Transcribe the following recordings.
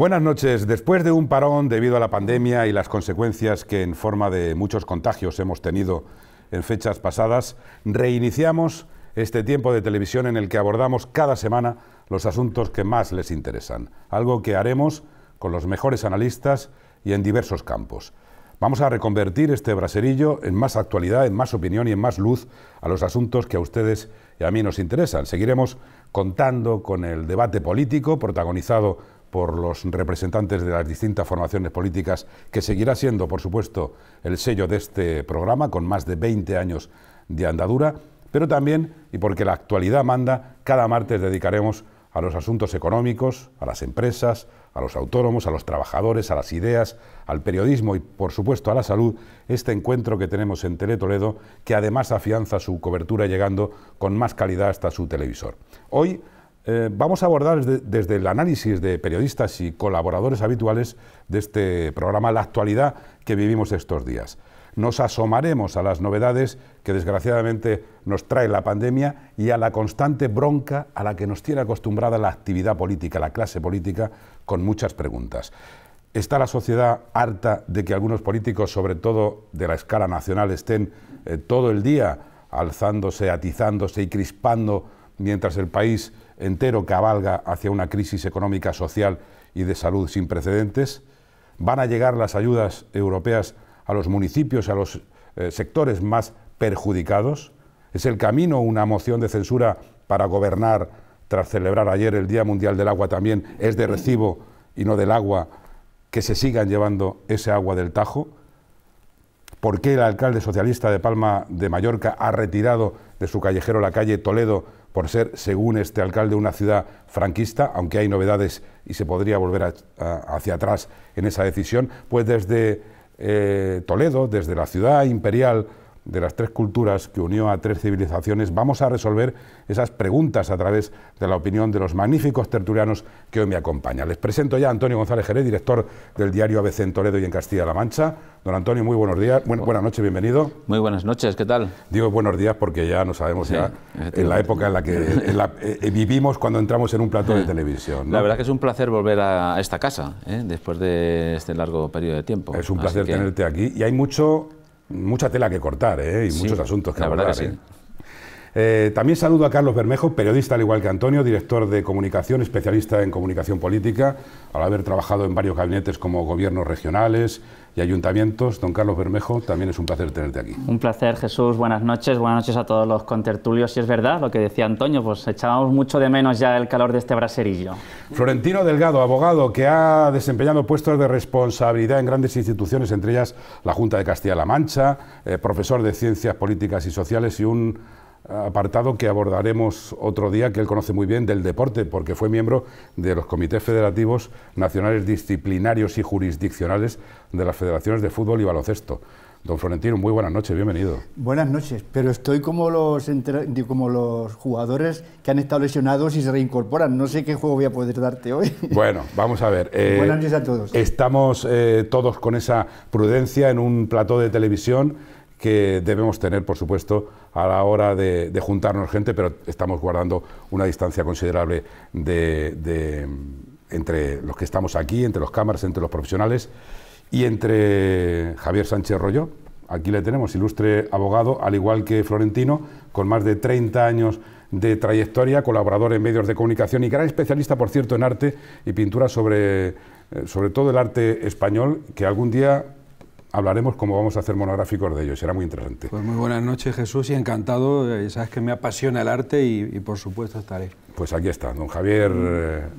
Buenas noches. Después de un parón debido a la pandemia y las consecuencias que en forma de muchos contagios hemos tenido en fechas pasadas, reiniciamos este tiempo de televisión en el que abordamos cada semana los asuntos que más les interesan, algo que haremos con los mejores analistas y en diversos campos. Vamos a reconvertir este braserillo en más actualidad, en más opinión y en más luz a los asuntos que a ustedes y a mí nos interesan. Seguiremos contando con el debate político protagonizado por los representantes de las distintas formaciones políticas, que seguirá siendo, por supuesto, el sello de este programa, con más de 20 años de andadura, pero también, y porque la actualidad manda, cada martes dedicaremos a los asuntos económicos, a las empresas, a los autónomos, a los trabajadores, a las ideas, al periodismo y, por supuesto, a la salud, este encuentro que tenemos en Teletoledo, que además afianza su cobertura llegando con más calidad hasta su televisor. Hoy eh, vamos a abordar desde, el análisis de periodistas y colaboradores habituales de este programa la actualidad que vivimos estos días. Nos asomaremos a las novedades que desgraciadamente nos trae la pandemia y a la constante bronca a la que nos tiene acostumbrada la actividad política, la clase política, con muchas preguntas. ¿Está la sociedad harta de que algunos políticos, sobre todo de la escala nacional, estén eh, todo el día alzándose, atizándose y crispando mientras el país entero cabalga hacia una crisis económica, social y de salud sin precedentes? ¿Van a llegar las ayudas europeas a los municipios, a los eh, sectores más perjudicados? ¿Es el camino una moción de censura para gobernar tras celebrar ayer el Día Mundial del Agua también? ¿Es de recibo y no del agua que se sigan llevando ese agua del Tajo? ¿Por qué el alcalde socialista de Palma de Mallorca ha retirado de su callejero la calle Toledo por ser, según este alcalde, una ciudad franquista, aunque hay novedades y se podría volver hacia atrás en esa decisión, pues desde eh, Toledo, desde la ciudad imperial de las tres culturas que unió a tres civilizaciones, vamos a resolver esas preguntas a través de la opinión de los magníficos tertulianos que hoy me acompañan. Les presento ya a Antonio González Jerez, director del diario ABC en Toledo y en Castilla-La Mancha. Don Antonio, muy buenos días, buenas noches, bienvenido. Muy buenas noches, ¿qué tal? Digo buenos días porque ya no sabemos ya en la época en la que eh, eh, vivimos cuando entramos en un plató de televisión. La verdad que es un placer volver a esta casa ¿eh? después de este largo periodo de tiempo. Es un placer tenerte aquí y hay mucho mucha tela que cortar ¿eh? y muchos asuntos que la ¿eh? Eh, también saludo a Carlos Bermejo, periodista al igual que Antonio, director de comunicación, especialista en comunicación política, al haber trabajado en varios gabinetes como gobiernos regionales y ayuntamientos. Don Carlos Bermejo, también es un placer tenerte aquí. Un placer, Jesús. Buenas noches. Buenas noches a todos los contertulios. Y es verdad lo que decía Antonio, pues echábamos mucho de menos ya el calor de este braserillo. Florentino Delgado, abogado que ha desempeñado puestos de responsabilidad en grandes instituciones, entre ellas la Junta de Castilla-La Mancha, eh, profesor de Ciencias Políticas y Sociales y un apartado que abordaremos otro día, que él conoce muy bien, del deporte, porque fue miembro de los comités federativos nacionales disciplinarios y jurisdiccionales de las federaciones de fútbol y baloncesto. Don Florentino, muy buenas noches, bienvenido. Buenas noches, pero estoy como los, como los jugadores que han estado lesionados y se reincorporan. No sé qué juego voy a poder darte hoy. Bueno, vamos a ver. Eh, buenas noches a todos. Estamos eh, todos con esa prudencia en un plató de televisión que debemos tener, por supuesto, a la hora de, juntarnos gente, pero estamos guardando una distancia considerable de, entre los que estamos aquí, entre los cámaras, entre los profesionales y entre Javier Sánchez Rollo. Aquí le tenemos, ilustre abogado, al igual que Florentino, con más de 30 años de trayectoria, colaborador en medios de comunicación y gran especialista, por cierto, en arte y pintura sobre, eh, sobre todo el arte español, que algún día hablaremos cómo vamos a hacer monográficos de ellos, será muy interesante. Pues muy buenas noches Jesús y encantado, eh, sabes que me apasiona el arte y, por supuesto estaré. Pues aquí está, don Javier mm,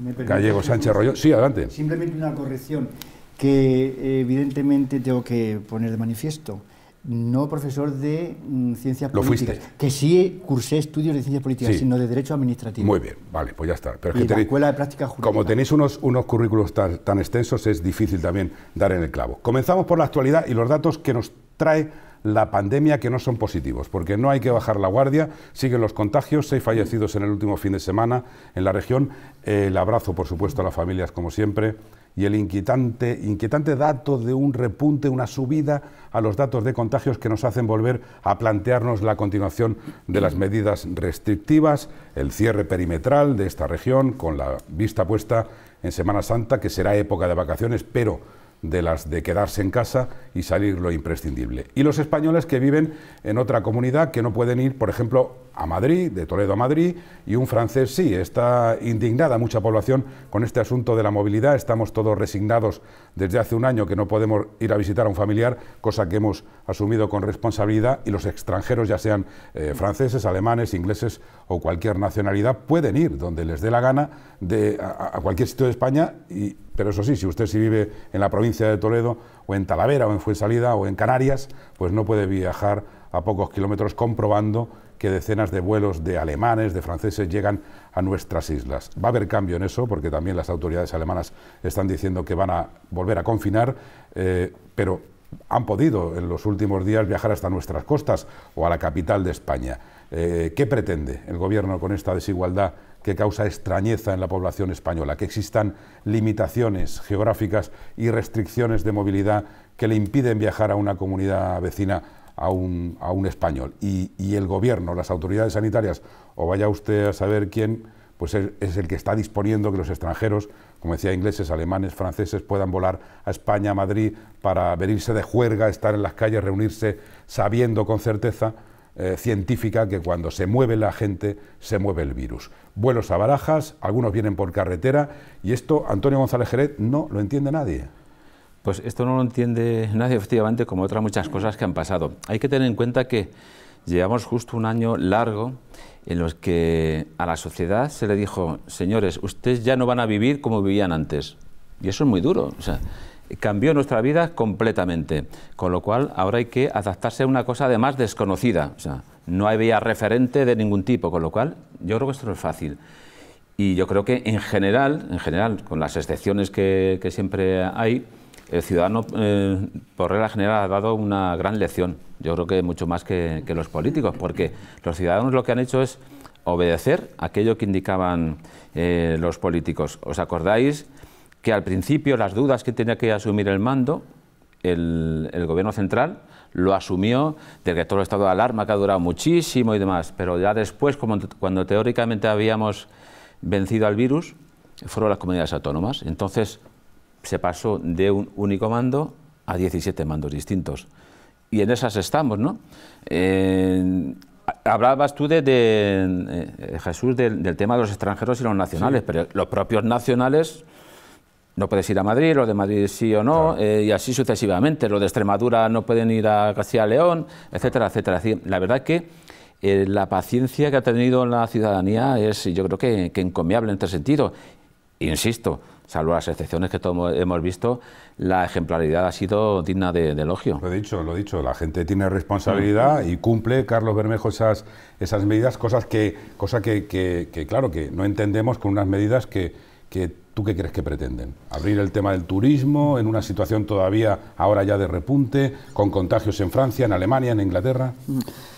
eh, Gallego Sánchez Royo. Sí, adelante. Simplemente una corrección que eh, evidentemente tengo que poner de manifiesto no profesor de mm, ciencias políticas. Que sí cursé estudios de ciencias políticas, sino de derecho administrativo. Muy bien, vale, pues ya está. Pero la escuela de Prácticas Como tenéis unos, unos currículos tan, extensos, es difícil también dar en el clavo. Comenzamos por la actualidad y los datos que nos trae la pandemia que no son positivos, porque no hay que bajar la guardia, siguen los contagios, seis fallecidos en el último fin de semana en la región, el abrazo por supuesto a las familias como siempre, y el inquietante, inquietante dato de un repunte, una subida a los datos de contagios que nos hacen volver a plantearnos la continuación de las medidas restrictivas, el cierre perimetral de esta región con la vista puesta en Semana Santa, que será época de vacaciones, pero de las de quedarse en casa y salir lo imprescindible. Y los españoles que viven en otra comunidad que no pueden ir, por ejemplo, a Madrid, de Toledo a Madrid, y un francés sí, está indignada mucha población con este asunto de la movilidad, estamos todos resignados desde hace un año que no podemos ir a visitar a un familiar, cosa que hemos asumido con responsabilidad, y los extranjeros, ya sean eh, franceses, alemanes, ingleses o cualquier nacionalidad, pueden ir donde les dé la gana de, a, a cualquier sitio de España y pero eso sí, si usted si vive en la provincia de Toledo, o en Talavera, o en Fuensalida, o en Canarias, pues no puede viajar a pocos kilómetros comprobando que decenas de vuelos de alemanes, de franceses llegan a nuestras islas. Va a haber cambio en eso, porque también las autoridades alemanas están diciendo que van a volver a confinar, eh, pero han podido en los últimos días viajar hasta nuestras costas o a la capital de España. Eh, ¿Qué pretende el Gobierno con esta desigualdad que causa extrañeza en la población española, que existan limitaciones geográficas y restricciones de movilidad que le impiden viajar a una comunidad vecina a un, español. Y, el gobierno, las autoridades sanitarias, o vaya usted a saber quién, pues es, es el que está disponiendo que los extranjeros, como decía, ingleses, alemanes, franceses, puedan volar a España, a Madrid, para venirse de juerga, estar en las calles, reunirse sabiendo con certeza eh, científica que cuando se mueve la gente, se mueve el virus. Vuelos a barajas, algunos vienen por carretera y esto Antonio González Jerez no lo entiende nadie. Pues esto no lo entiende nadie, efectivamente, como otras muchas cosas que han pasado. Hay que tener en cuenta que llevamos justo un año largo en los que a la sociedad se le dijo, señores, ustedes ya no van a vivir como vivían antes. Y eso es muy duro. O sea, cambió nuestra vida completamente. Con lo cual, ahora hay que adaptarse a una cosa además desconocida. O sea, no había referente de ningún tipo, con lo cual yo creo que esto no es fácil. Y yo creo que en general, en general con las excepciones que, siempre hay, el ciudadano, eh, por regla general, ha dado una gran lección. Yo creo que mucho más que, los políticos, porque los ciudadanos lo que han hecho es obedecer aquello que indicaban eh, los políticos. ¿Os acordáis que al principio las dudas que tenía que asumir el mando, el, gobierno central, lo asumió que todo el estado de alarma que ha durado muchísimo y demás, pero ya después, como, cuando teóricamente habíamos vencido al virus, fueron las comunidades autónomas. Entonces se pasó de un único mando a 17 mandos distintos. Y en esas estamos, ¿no? hablabas tú de, eh, Jesús del, tema de los extranjeros y los nacionales, pero los propios nacionales no puedes ir a Madrid, los de Madrid sí o no, eh, y así sucesivamente. Los de Extremadura no pueden ir a García León, etcétera, etcétera. la verdad que eh, la paciencia que ha tenido la ciudadanía es, yo creo que, encomiable en este sentido. Insisto, salvo las excepciones que todos hemos visto, la ejemplaridad ha sido digna de, elogio. Lo he dicho, lo he dicho, la gente tiene responsabilidad y cumple, Carlos Bermejo, esas, esas medidas, cosas que, cosa que, claro, que no entendemos con unas medidas que ¿Tú qué crees que pretenden? ¿Abrir el tema del turismo en una situación todavía ahora ya de repunte, con contagios en Francia, en Alemania, en Inglaterra?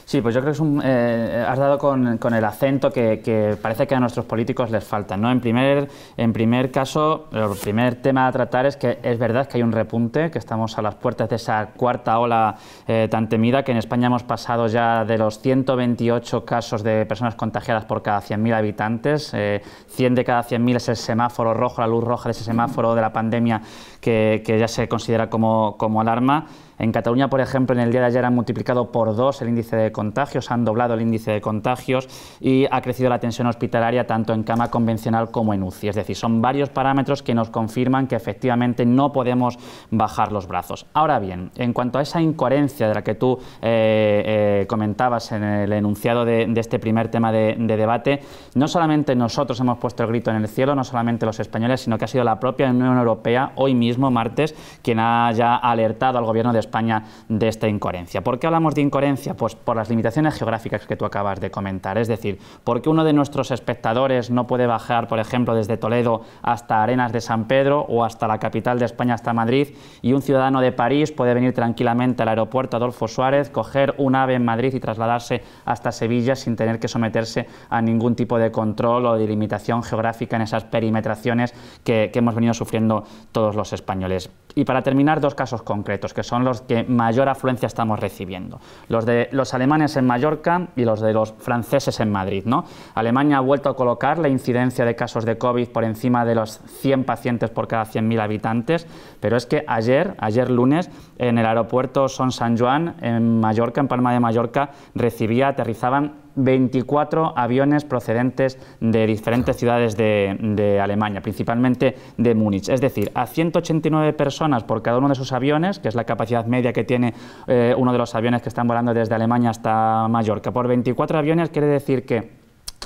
Sí, pues yo creo que eh, eh, has dado con, el acento que, parece que a nuestros políticos les falta. ¿no? En, primer, en primer caso, el primer tema a tratar es que es verdad que hay un repunte, que estamos a las puertas de esa cuarta ola eh, tan temida, que en España hemos pasado ya de los 128 casos de personas contagiadas por cada 100.000 habitantes, eh, 100 de cada 100.000 es el semáforo rojo, la luz roja de ese semáforo de la pandemia que, ya se considera como, como, alarma. En Cataluña, por ejemplo, en el día de ayer han multiplicado por dos el índice de contagios, han doblado el índice de contagios y ha crecido la tensión hospitalaria tanto en cama convencional como en UCI. Es decir, son varios parámetros que nos confirman que efectivamente no podemos bajar los brazos. Ahora bien, en cuanto a esa incoherencia de la que tú eh, eh, comentabas en el enunciado de, este primer tema de, de debate, no solamente nosotros hemos puesto el grito en el cielo, no solamente los españoles, sino que ha sido la propia Unión Europea hoy mismo martes quien haya alertado al Gobierno de España de esta incoherencia. ¿Por qué hablamos de incoherencia? Pues por las limitaciones geográficas que tú acabas de comentar. Es decir, ¿por qué uno de nuestros espectadores no puede bajar, por ejemplo, desde Toledo hasta Arenas de San Pedro o hasta la capital de España, hasta Madrid, y un ciudadano de París puede venir tranquilamente al aeropuerto Adolfo Suárez, coger un ave en Madrid y trasladarse hasta Sevilla sin tener que someterse a ningún tipo de control o de limitación geográfica en esas perimetraciones que, que hemos venido sufriendo todos los espectadores españoles. Y para terminar, dos casos concretos, que son los que mayor afluencia estamos recibiendo. Los de los alemanes en Mallorca y los de los franceses en Madrid. ¿no? Alemania ha vuelto a colocar la incidencia de casos de COVID por encima de los 100 pacientes por cada 100.000 habitantes, pero es que ayer, ayer lunes, en el aeropuerto Son San Juan, en Mallorca, en Palma de Mallorca, recibía, aterrizaban 24 aviones procedentes de diferentes ciudades de, Alemania, principalmente de Múnich. Es decir, a 189 personas por cada uno de esos aviones, que es la capacidad media que tiene eh, uno de los aviones que están volando desde Alemania hasta Mallorca. Por 24 aviones quiere decir que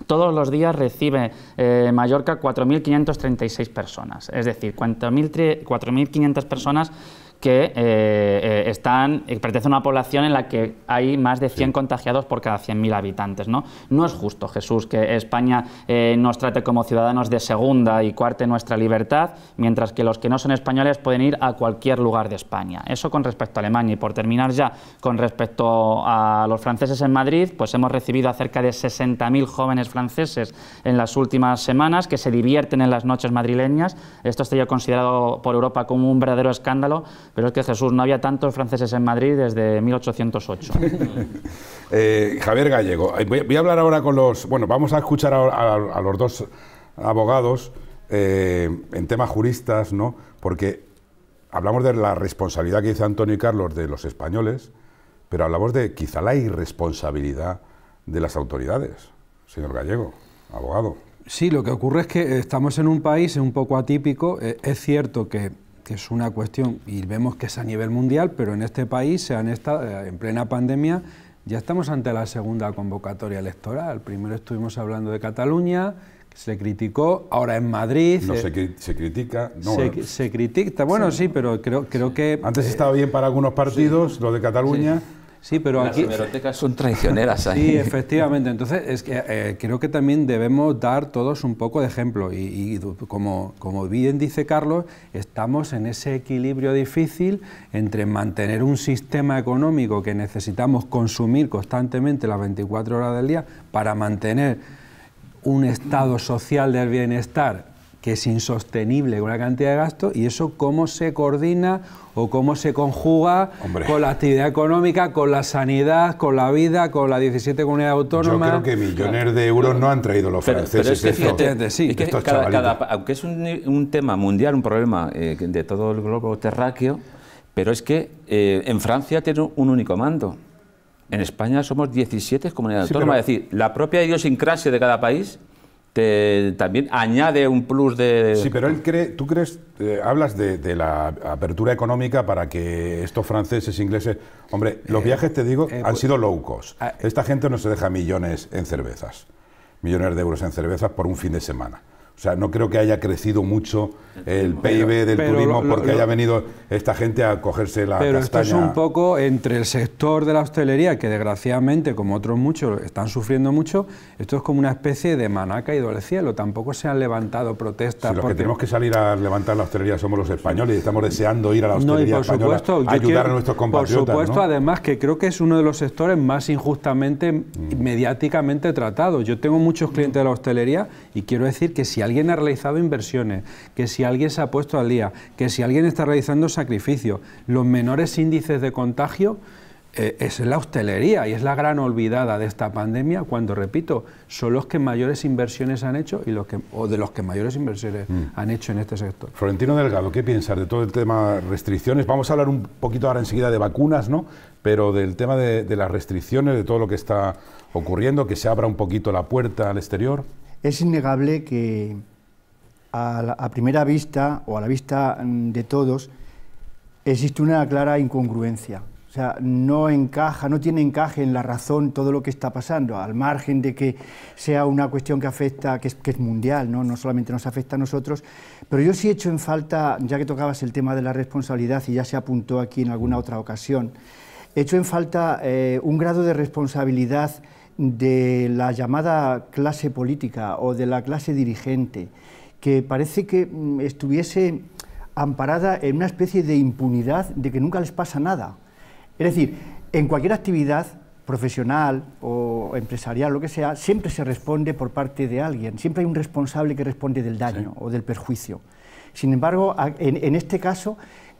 todos los días recibe eh, Mallorca 4.536 personas, es decir, 4.500 personas que eh, eh, eh, pertenecen a una población en la que hay más de 100 contagiados por cada 100.000 habitantes. ¿no? no es justo, Jesús, que España nos trate como ciudadanos de segunda y cuarte nuestra libertad, mientras que los que no son españoles pueden ir a cualquier lugar de España. Eso con respecto a Alemania. Y por terminar ya, con respecto a los franceses en Madrid, pues hemos recibido a cerca de 60.000 jóvenes franceses en las últimas semanas que se divierten en las noches madrileñas. Esto está ya considerado por Europa como un verdadero escándalo pero es que Jesús, no había tantos franceses en Madrid desde 1808. Eh, Javier Gallego, eh, voy, a hablar ahora con los... Bueno, vamos a escuchar a, los dos abogados eh, en temas juristas, ¿no? Porque hablamos de la responsabilidad que dice Antonio y Carlos de los españoles, pero hablamos de quizá la irresponsabilidad de las autoridades. Señor Gallego, abogado. Sí, lo que ocurre es que estamos en un país un poco atípico. Es cierto que que es una cuestión, y vemos que es a nivel mundial, pero en este país, se han estado, eh, en plena pandemia, ya estamos ante la segunda convocatoria electoral. Primero estuvimos hablando de Cataluña, se criticó, ahora en Madrid. No, se, critica. No, eh. se, critica, bueno, sí, pero creo, creo que. Antes eh, estaba bien para algunos partidos, los de Cataluña. Sí, pero aquí... son traicioneras ahí. Sí, efectivamente. Entonces, es que, eh, creo que también debemos dar todos un poco de ejemplo. Y, como, como bien dice Carlos, estamos en ese equilibrio difícil entre mantener un sistema económico que necesitamos consumir constantemente las 24 horas del día para mantener un estado social del bienestar que es insostenible una cantidad de gasto y eso cómo se coordina o cómo se conjuga con la actividad económica, con la sanidad, con la vida, con las 17 comunidades autónomas. Yo creo que millones de euros no han traído los franceses. Pero que, sí, aunque es un, tema mundial, un problema eh, de todo el globo terráqueo, pero es que eh, en Francia tiene un único mando. En España somos 17 comunidades autónomas, es decir, la propia idiosincrasia de cada país también añade un plus de... Sí, pero él cree, tú crees, eh, hablas de, la apertura económica para que estos franceses, ingleses... Hombre, los eh, viajes, te digo, eh, han pues, sido low ah, Esta gente no se deja millones en cervezas, millones de euros en cervezas por un fin de semana. O sea, no creo que haya crecido mucho el PIB del turismo porque haya venido esta gente a cogerse la Pero esto es un poco entre el sector de la hostelería, que desgraciadamente, como otros muchos, están sufriendo mucho, esto es como una especie de manaca caído del cielo. Tampoco se han levantado protestas. los que tenemos que salir a levantar la hostelería somos los españoles y estamos deseando ir a la hostelería española a ayudar a nuestros compatriotas. Por supuesto, además, que creo que es uno de los sectores más injustamente, mm. mediáticamente tratados. Yo tengo muchos clientes de la hostelería y quiero decir que si alguien ha realizado inversiones, que si alguien se ha puesto al día, que si alguien está realizando sacrificios, los menores índices de contagio eh, es la hostelería y es la gran olvidada de esta pandemia cuando, repito, son los que mayores inversiones han hecho y los que, o de los que mayores inversiones mm. han hecho en este sector. Florentino Delgado, ¿qué piensas de todo el tema restricciones? Vamos a hablar un poquito ahora enseguida de vacunas, ¿no? Pero del tema de las restricciones, de todo lo que está ocurriendo, que se abra un poquito la puerta al exterior. Es innegable que a, primera vista o a la vista mm, de todos existe una clara incongruencia. O sea, no encaja, no tiene encaje en la razón todo lo que está pasando, al margen de que sea una cuestión que afecta, que es, mundial, ¿no? solamente nos afecta a nosotros. Pero yo sí he hecho en falta, ya que tocabas el tema de la responsabilidad y ya se apuntó aquí en alguna otra ocasión, he hecho en falta eh, un grado de responsabilidad de la llamada clase política o de la clase dirigente, que parece que mm, estuviese amparada en una especie de impunidad de que nunca les pasa nada. Es decir, en cualquier actividad profesional o empresarial, lo que sea, siempre se responde por parte de alguien, siempre hay un responsable que responde del daño o del perjuicio. Sin embargo, en este caso,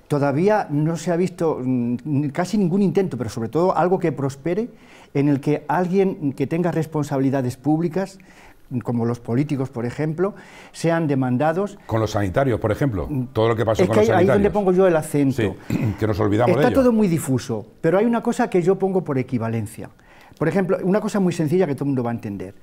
todavía no se ha visto mm, casi ningún intento, pero sobre todo algo que prospere en el que alguien que tenga responsabilidades públicas, como los políticos, por ejemplo, sean demandados. Con los sanitarios, por ejemplo, mm, todo lo que pasó con los sanitarios. Ahí es donde pongo yo el acento. que nos olvidamos Está todo muy difuso, pero hay una cosa que yo pongo por equivalencia. Por ejemplo, una cosa muy sencilla que todo el mundo va a entender.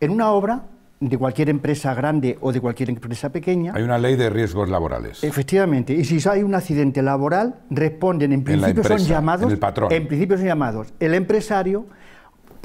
En una obra de cualquier empresa grande o de cualquier empresa pequeña. Hay una ley de riesgos laborales. Efectivamente, y si hay un accidente laboral, responden en principio son llamados en el patrón. En principio son llamados el empresario,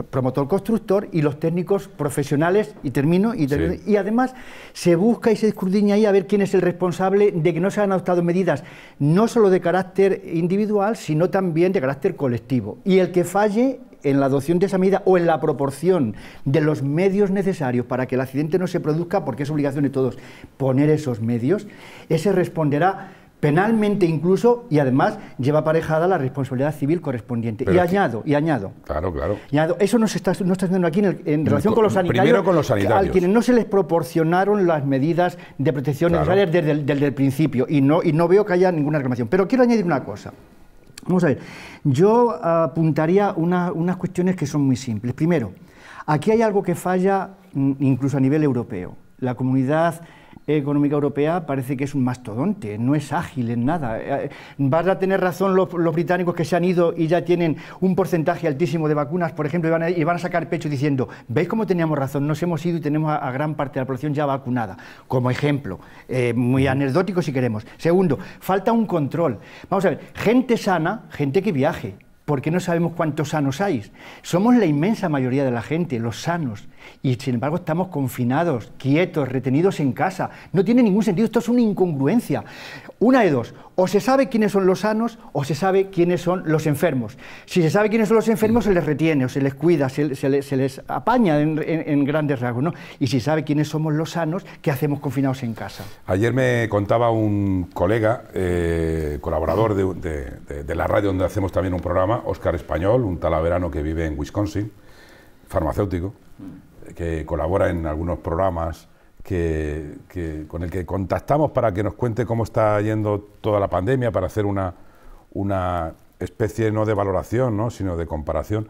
promotor constructor y los técnicos profesionales y termino y, además se busca y se escudriña ahí a ver quién es el responsable de que no se han adoptado medidas no solo de carácter individual sino también de carácter colectivo y el que falle en la adopción de esa medida o en la proporción de los medios necesarios para que el accidente no se produzca, porque es obligación de todos poner esos medios, ese responderá penalmente incluso y además lleva aparejada la responsabilidad civil correspondiente. y añado, y añado. Claro, claro. eso no se está, está haciendo aquí en, relación con los sanitarios. A quienes no se les proporcionaron las medidas de protección desde el, principio y no, y no veo que haya ninguna reclamación. Pero quiero añadir una cosa. Vamos a ver, yo apuntaría unas cuestiones que son muy simples. Primero, aquí hay algo que falla mm, incluso a nivel europeo. La comunidad Económica Europea parece que es un mastodonte, no es ágil en nada. Eh, van a tener razón los, británicos que se han ido y ya tienen un porcentaje altísimo de vacunas, por ejemplo, y van a, y van sacar pecho diciendo, ¿veis cómo teníamos razón? Nos hemos ido y tenemos a, gran parte de la población ya vacunada, como ejemplo, eh, muy anecdótico si queremos. Segundo, falta un control. Vamos a ver, gente sana, gente que viaje, porque no sabemos cuántos sanos hay. Somos la inmensa mayoría de la gente, los sanos, y sin embargo estamos confinados, quietos, retenidos en casa. No tiene ningún sentido, esto es una incongruencia. Una de dos, o se sabe quiénes son los sanos o se sabe quiénes son los enfermos. Si se sabe quiénes son los enfermos, se les retiene o se les cuida, se, les, apaña en, grandes rasgos. ¿no? Y si sabe quiénes somos los sanos, ¿qué hacemos confinados en casa? Ayer me contaba un colega, eh, colaborador de, la radio donde hacemos también un programa, Óscar Español, un talaverano que vive en Wisconsin, farmacéutico, que colabora en algunos programas que, con el que contactamos para que nos cuente cómo está yendo toda la pandemia, para hacer una, una especie no de valoración, ¿no? sino de comparación.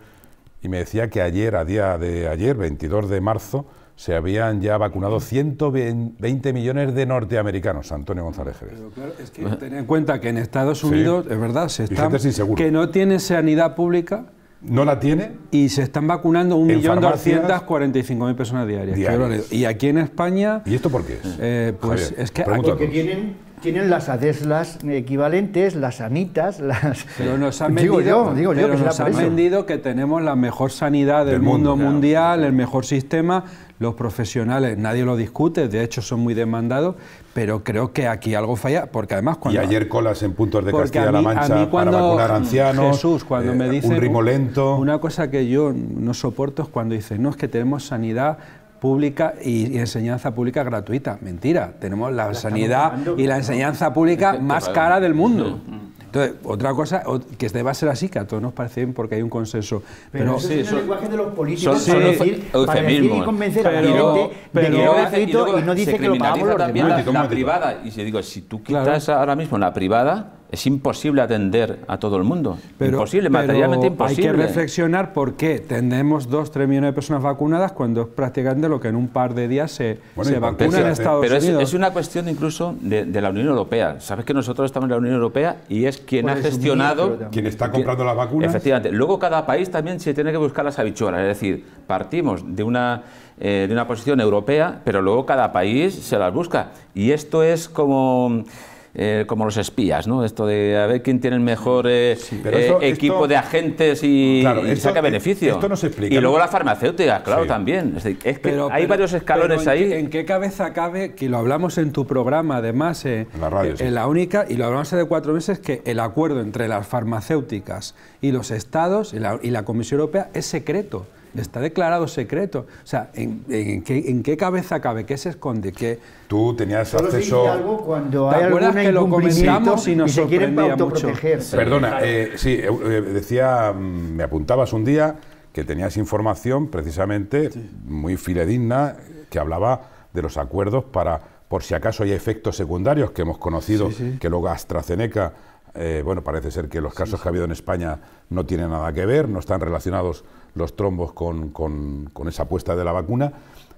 Y me decía que ayer, a día de ayer, 22 de marzo, se habían ya vacunado 120 millones de norteamericanos, Antonio González Jerez. Pero claro, es que tener en cuenta que en Estados Unidos, es verdad, se está, que no tiene sanidad pública, no la tiene. Y se están vacunando 1.245.000 personas diarias. Y aquí en España... ¿Y esto por qué es? Eh, pues es que... tienen, las ADESLAS equivalentes, las sanitas las... Pero nos han vendido, digo que nos han vendido que tenemos la mejor sanidad del, mundo, mundial, el mejor sistema, los profesionales, nadie lo discute, de hecho son muy demandados, pero creo que aquí algo falla, porque además cuando... Y ayer colas en puntos de Castilla-La Mancha cuando, para vacunar ancianos, Jesús, cuando eh, me dicen, un ritmo lento... Una cosa que yo no soporto es cuando dicen, no, es que tenemos sanidad pública y, enseñanza pública gratuita. Mentira, tenemos la sanidad y la enseñanza pública más cara del mundo. Entonces, otra cosa que deba este ser así, que a todos nos parece bien porque hay un consenso. Pero, pero es el lenguaje de los políticos son, para, decir, para decir y convencer pero, a la gente pero, de que lo gratuito y, no dice que lo pagamos los la, la privada. Y si digo, si tú quitas ahora mismo la privada es imposible atender a todo el mundo. Pero, imposible, materialmente imposible. Hay que reflexionar por qué tenemos 2-3 millones de personas vacunadas cuando es prácticamente lo que en un par de días se, vacuna en Estados Unidos. Pero es, una cuestión incluso de, la Unión Europea. Sabes que nosotros estamos en la Unión Europea y es quien ha gestionado... Quien está comprando las vacunas. Efectivamente. Luego cada país también se tiene que buscar las habichuelas. Es decir, partimos de una, eh, de una posición europea, pero luego cada país se las busca. Y esto es como... Eh, como los espías, ¿no? Esto de a ver quién tiene el mejor eh, eh, equipo de agentes y, saca beneficio. Y luego la farmacéutica, claro, también. hay varios escalones ahí. En qué, cabeza cabe que lo hablamos en tu programa, además, en la, única, y lo hablamos hace cuatro meses, que el acuerdo entre las farmacéuticas y los estados y la Comisión Europea es secreto está declarado secreto. O sea, ¿en, qué, en qué, cabeza cabe? ¿Qué se esconde? que Tú tenías acceso... Algo cuando hay que lo comentamos y nos sorprendía mucho? Perdona, eh, sí, eh, eh, decía, mm, me apuntabas un día que tenías información precisamente muy fidedigna que hablaba de los acuerdos para, por si acaso hay efectos secundarios que hemos conocido, que luego AstraZeneca, bueno, parece ser que los casos que ha habido en España no tienen nada que ver, no están relacionados los trombos con, con, esa apuesta de la vacuna,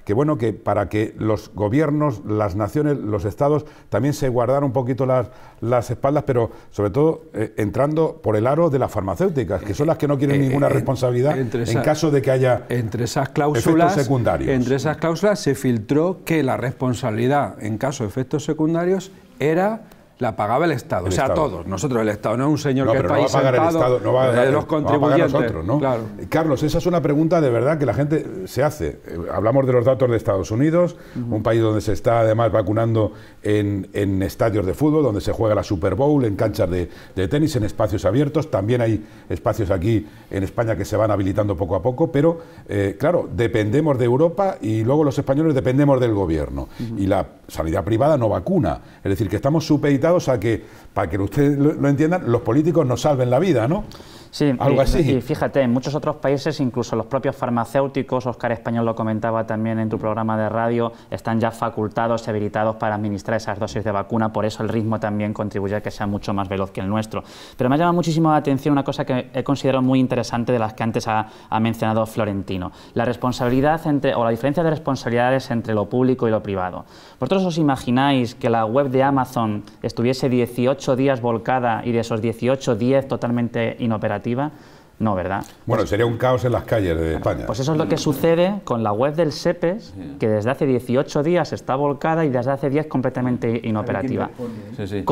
que bueno, que para que los gobiernos, las naciones, los estados también se guardaran un poquito las, las espaldas, pero sobre todo eh, entrando por el aro de las farmacéuticas, que son las que no quieren eh, ninguna eh, responsabilidad en caso de que haya entre esas cláusulas, efectos secundarios. Entre esas cláusulas se filtró que la responsabilidad en caso de efectos secundarios era la pagaba el Estado, o sea, todos, nosotros, el Estado, no es un señor que está no no va a pagar, los contribuyentes. No va a pagar ¿no? Eh, Carlos, esa es una pregunta de verdad que la gente se hace. Eh, hablamos de los datos de Estados Unidos, un país donde se está además vacunando en, estadios de fútbol, donde se juega la Super Bowl, en canchas de, tenis, en espacios abiertos. También hay espacios aquí en España que se van habilitando poco a poco, pero eh, claro, dependemos de Europa y luego los españoles dependemos del gobierno. Y la sanidad privada no vacuna, es decir, que estamos supeditados a que, para que ustedes lo, lo entiendan, los políticos nos salven la vida, ¿no? Sí, algo así. fíjate, en muchos otros países, incluso los propios farmacéuticos, Oscar Español lo comentaba también en tu programa de radio, están ya facultados y habilitados para administrar esas dosis de vacuna, por eso el ritmo también contribuye a que sea mucho más veloz que el nuestro. Pero me ha llamado muchísimo la atención una cosa que he considerado muy interesante de las que antes ha, mencionado Florentino, la responsabilidad entre, o la diferencia de responsabilidades entre lo público y lo privado. ¿Vosotros os imagináis que la web de Amazon estuviese 18 días volcada y de esos 18, 10 totalmente inoperativa? no, ¿verdad? Bueno, sería un caos en las calles de España. Pues eso es lo que sucede con la web del SEPES, que desde hace 18 días está volcada y desde hace días completamente inoperativa. ¿eh?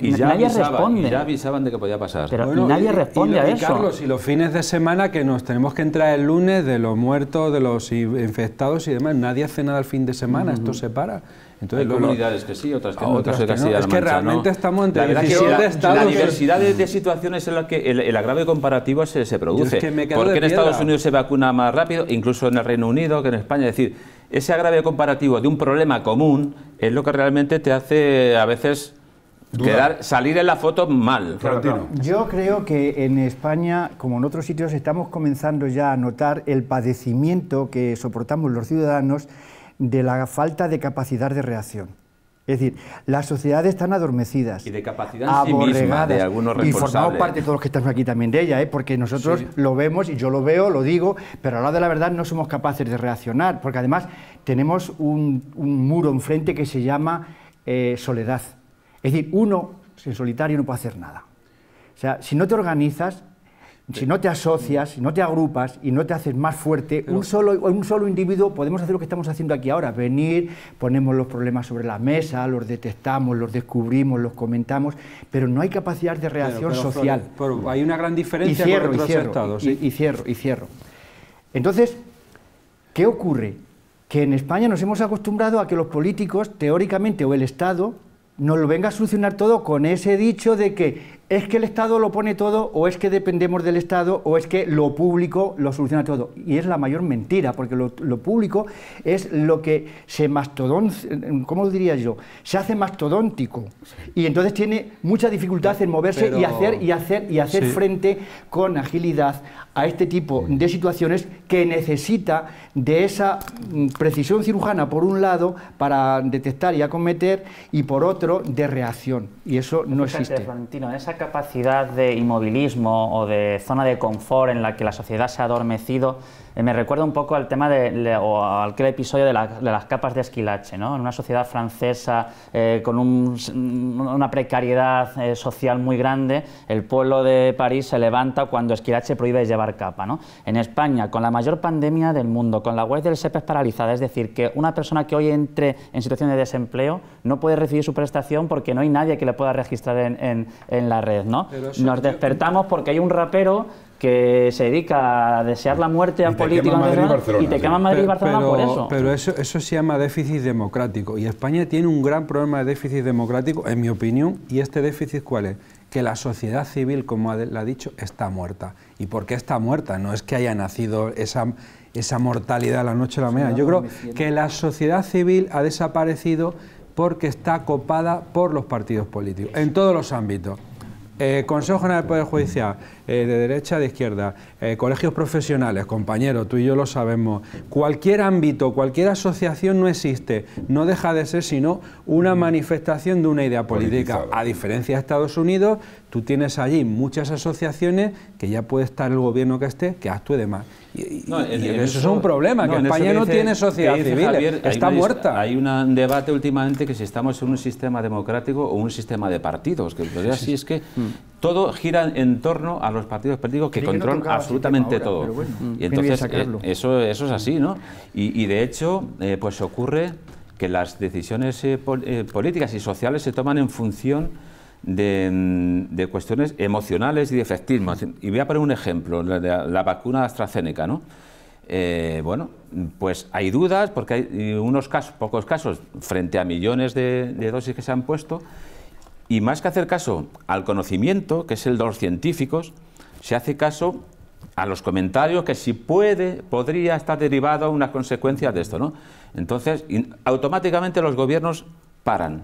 y nadie responde. ya avisaban de que podía pasar. Pero nadie responde a eso. Carlos, y los fines de semana que nos tenemos que entrar el lunes de los muertos, de los infectados y demás, nadie hace nada el fin de semana, esto se para. Entonces, Hay comunidades que sí, otras que no. Es que realmente estamos entre la, diversidad, de, mm. situaciones en las que el, agravio comparativo se, produce. porque en Estados Unidos se vacuna más rápido, incluso en el Reino Unido que en España. Es decir, ese agravio comparativo de un problema común es lo que realmente te hace a veces Quedar, salir en la foto mal. Yo creo que en España, como en otros sitios, estamos comenzando ya a notar el padecimiento que soportamos los ciudadanos de la falta de capacidad de reacción. Es decir, las sociedades están adormecidas. Y de capacidad de algunos Y formamos parte de todos los que estamos aquí también de ella, ¿eh? porque nosotros lo vemos, y yo lo veo, lo digo, pero a la hora de la verdad no somos capaces de reaccionar, porque además tenemos un, un muro enfrente que se llama eh, soledad. Es decir, uno en solitario no puede hacer nada. O sea, si no te organizas, si no te asocias, si no te agrupas y no te haces más fuerte, un, solo, un solo individuo podemos hacer lo que estamos haciendo aquí ahora, venir, ponemos los problemas sobre la mesa, los detectamos, los descubrimos, los comentamos, pero no hay capacidad de reacción social. Pero hay una gran diferencia entre los estados, ¿eh? y cierro, y cierro. Entonces, ¿qué ocurre? Que en España nos hemos acostumbrado a que los políticos, teóricamente, o el Estado, nos lo venga a solucionar todo con ese dicho de que ¿Es que el Estado lo pone todo o es que dependemos del Estado o es que lo público lo soluciona todo? Y es la mayor mentira, porque lo, público es lo que se mastodón, ¿cómo diría yo? Se hace mastodóntico y entonces tiene mucha dificultad en moverse y hacer, y hacer, y hacer frente con agilidad a este tipo de situaciones que necesita de esa mm, precisión cirujana, por un lado, para detectar y acometer, y por otro, de reacción. Y eso no existe. esa capacidad de inmovilismo o de zona de confort en la que la sociedad se ha adormecido eh, me recuerda un poco al tema de, o al aquel episodio de, las capas de esquilache, ¿no? En una sociedad francesa eh, con una precariedad eh, social muy grande, el pueblo de París se levanta cuando esquilache prohíbe llevar capa, En España, con la mayor pandemia del mundo, con la web del SEPES e e paralizada, es decir, que una persona que hoy entre en situación de desempleo no puede recibir su prestación porque no hay nadie que le pueda registrar en, la red, ¿no? Nos despertamos porque hay un rapero que se dedica a desear la muerte a políticos y, y te quema Madrid y Barcelona por eso. Pero eso, eso se llama déficit democrático y España tiene un gran problema de déficit democrático, en mi opinión, y este déficit cuál es? Que la sociedad civil, como ha dicho, está muerta. ¿Y por qué está muerta? No es que haya nacido esa, esa mortalidad la noche a la mañana. Yo creo que la sociedad civil ha desaparecido porque está copada por los partidos políticos, en todos los ámbitos. Eh, Consejo General del Poder Judicial, eh, de derecha, de izquierda, eh, colegios profesionales, compañeros, tú y yo lo sabemos, cualquier ámbito, cualquier asociación no existe, no deja de ser sino una manifestación de una idea política. A diferencia de Estados Unidos, Tú tienes allí muchas asociaciones que ya puede estar el gobierno que esté, que actúe de más. eso, es un problema, que España no tiene sociedad civil, está muerta. Hay un debate últimamente que si estamos en un sistema democrático o un sistema de partidos, que así es que mm. todo gira en torno a los partidos políticos que controlan absolutamente todo. y entonces eh, eso, eso es así, ¿no? Y, de hecho, eh, pues ocurre que las decisiones eh, políticas y sociales se toman en función Mm, de, cuestiones emocionales y de efectismo. Y voy a poner un ejemplo, la, vacuna AstraZeneca, ¿no? Eh, bueno, pues hay dudas, porque hay unos casos, pocos casos frente a millones de, dosis que se han puesto, y más que hacer caso al conocimiento, que es el de los científicos, se hace caso a los comentarios que si puede, podría estar derivado a una consecuencia de esto, ¿no? Entonces, automáticamente los gobiernos paran,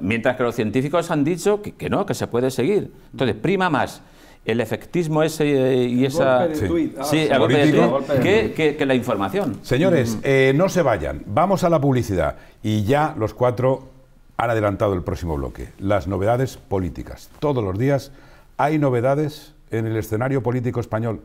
Mientras que los científicos han dicho que, no, que se puede seguir. Entonces, prima más el efectismo ese eh, y esa... golpe que, la información. Señores, eh, no se vayan. Vamos a la publicidad. Y ya los cuatro han adelantado el próximo bloque. Las novedades políticas. Todos los días hay novedades en el escenario político español.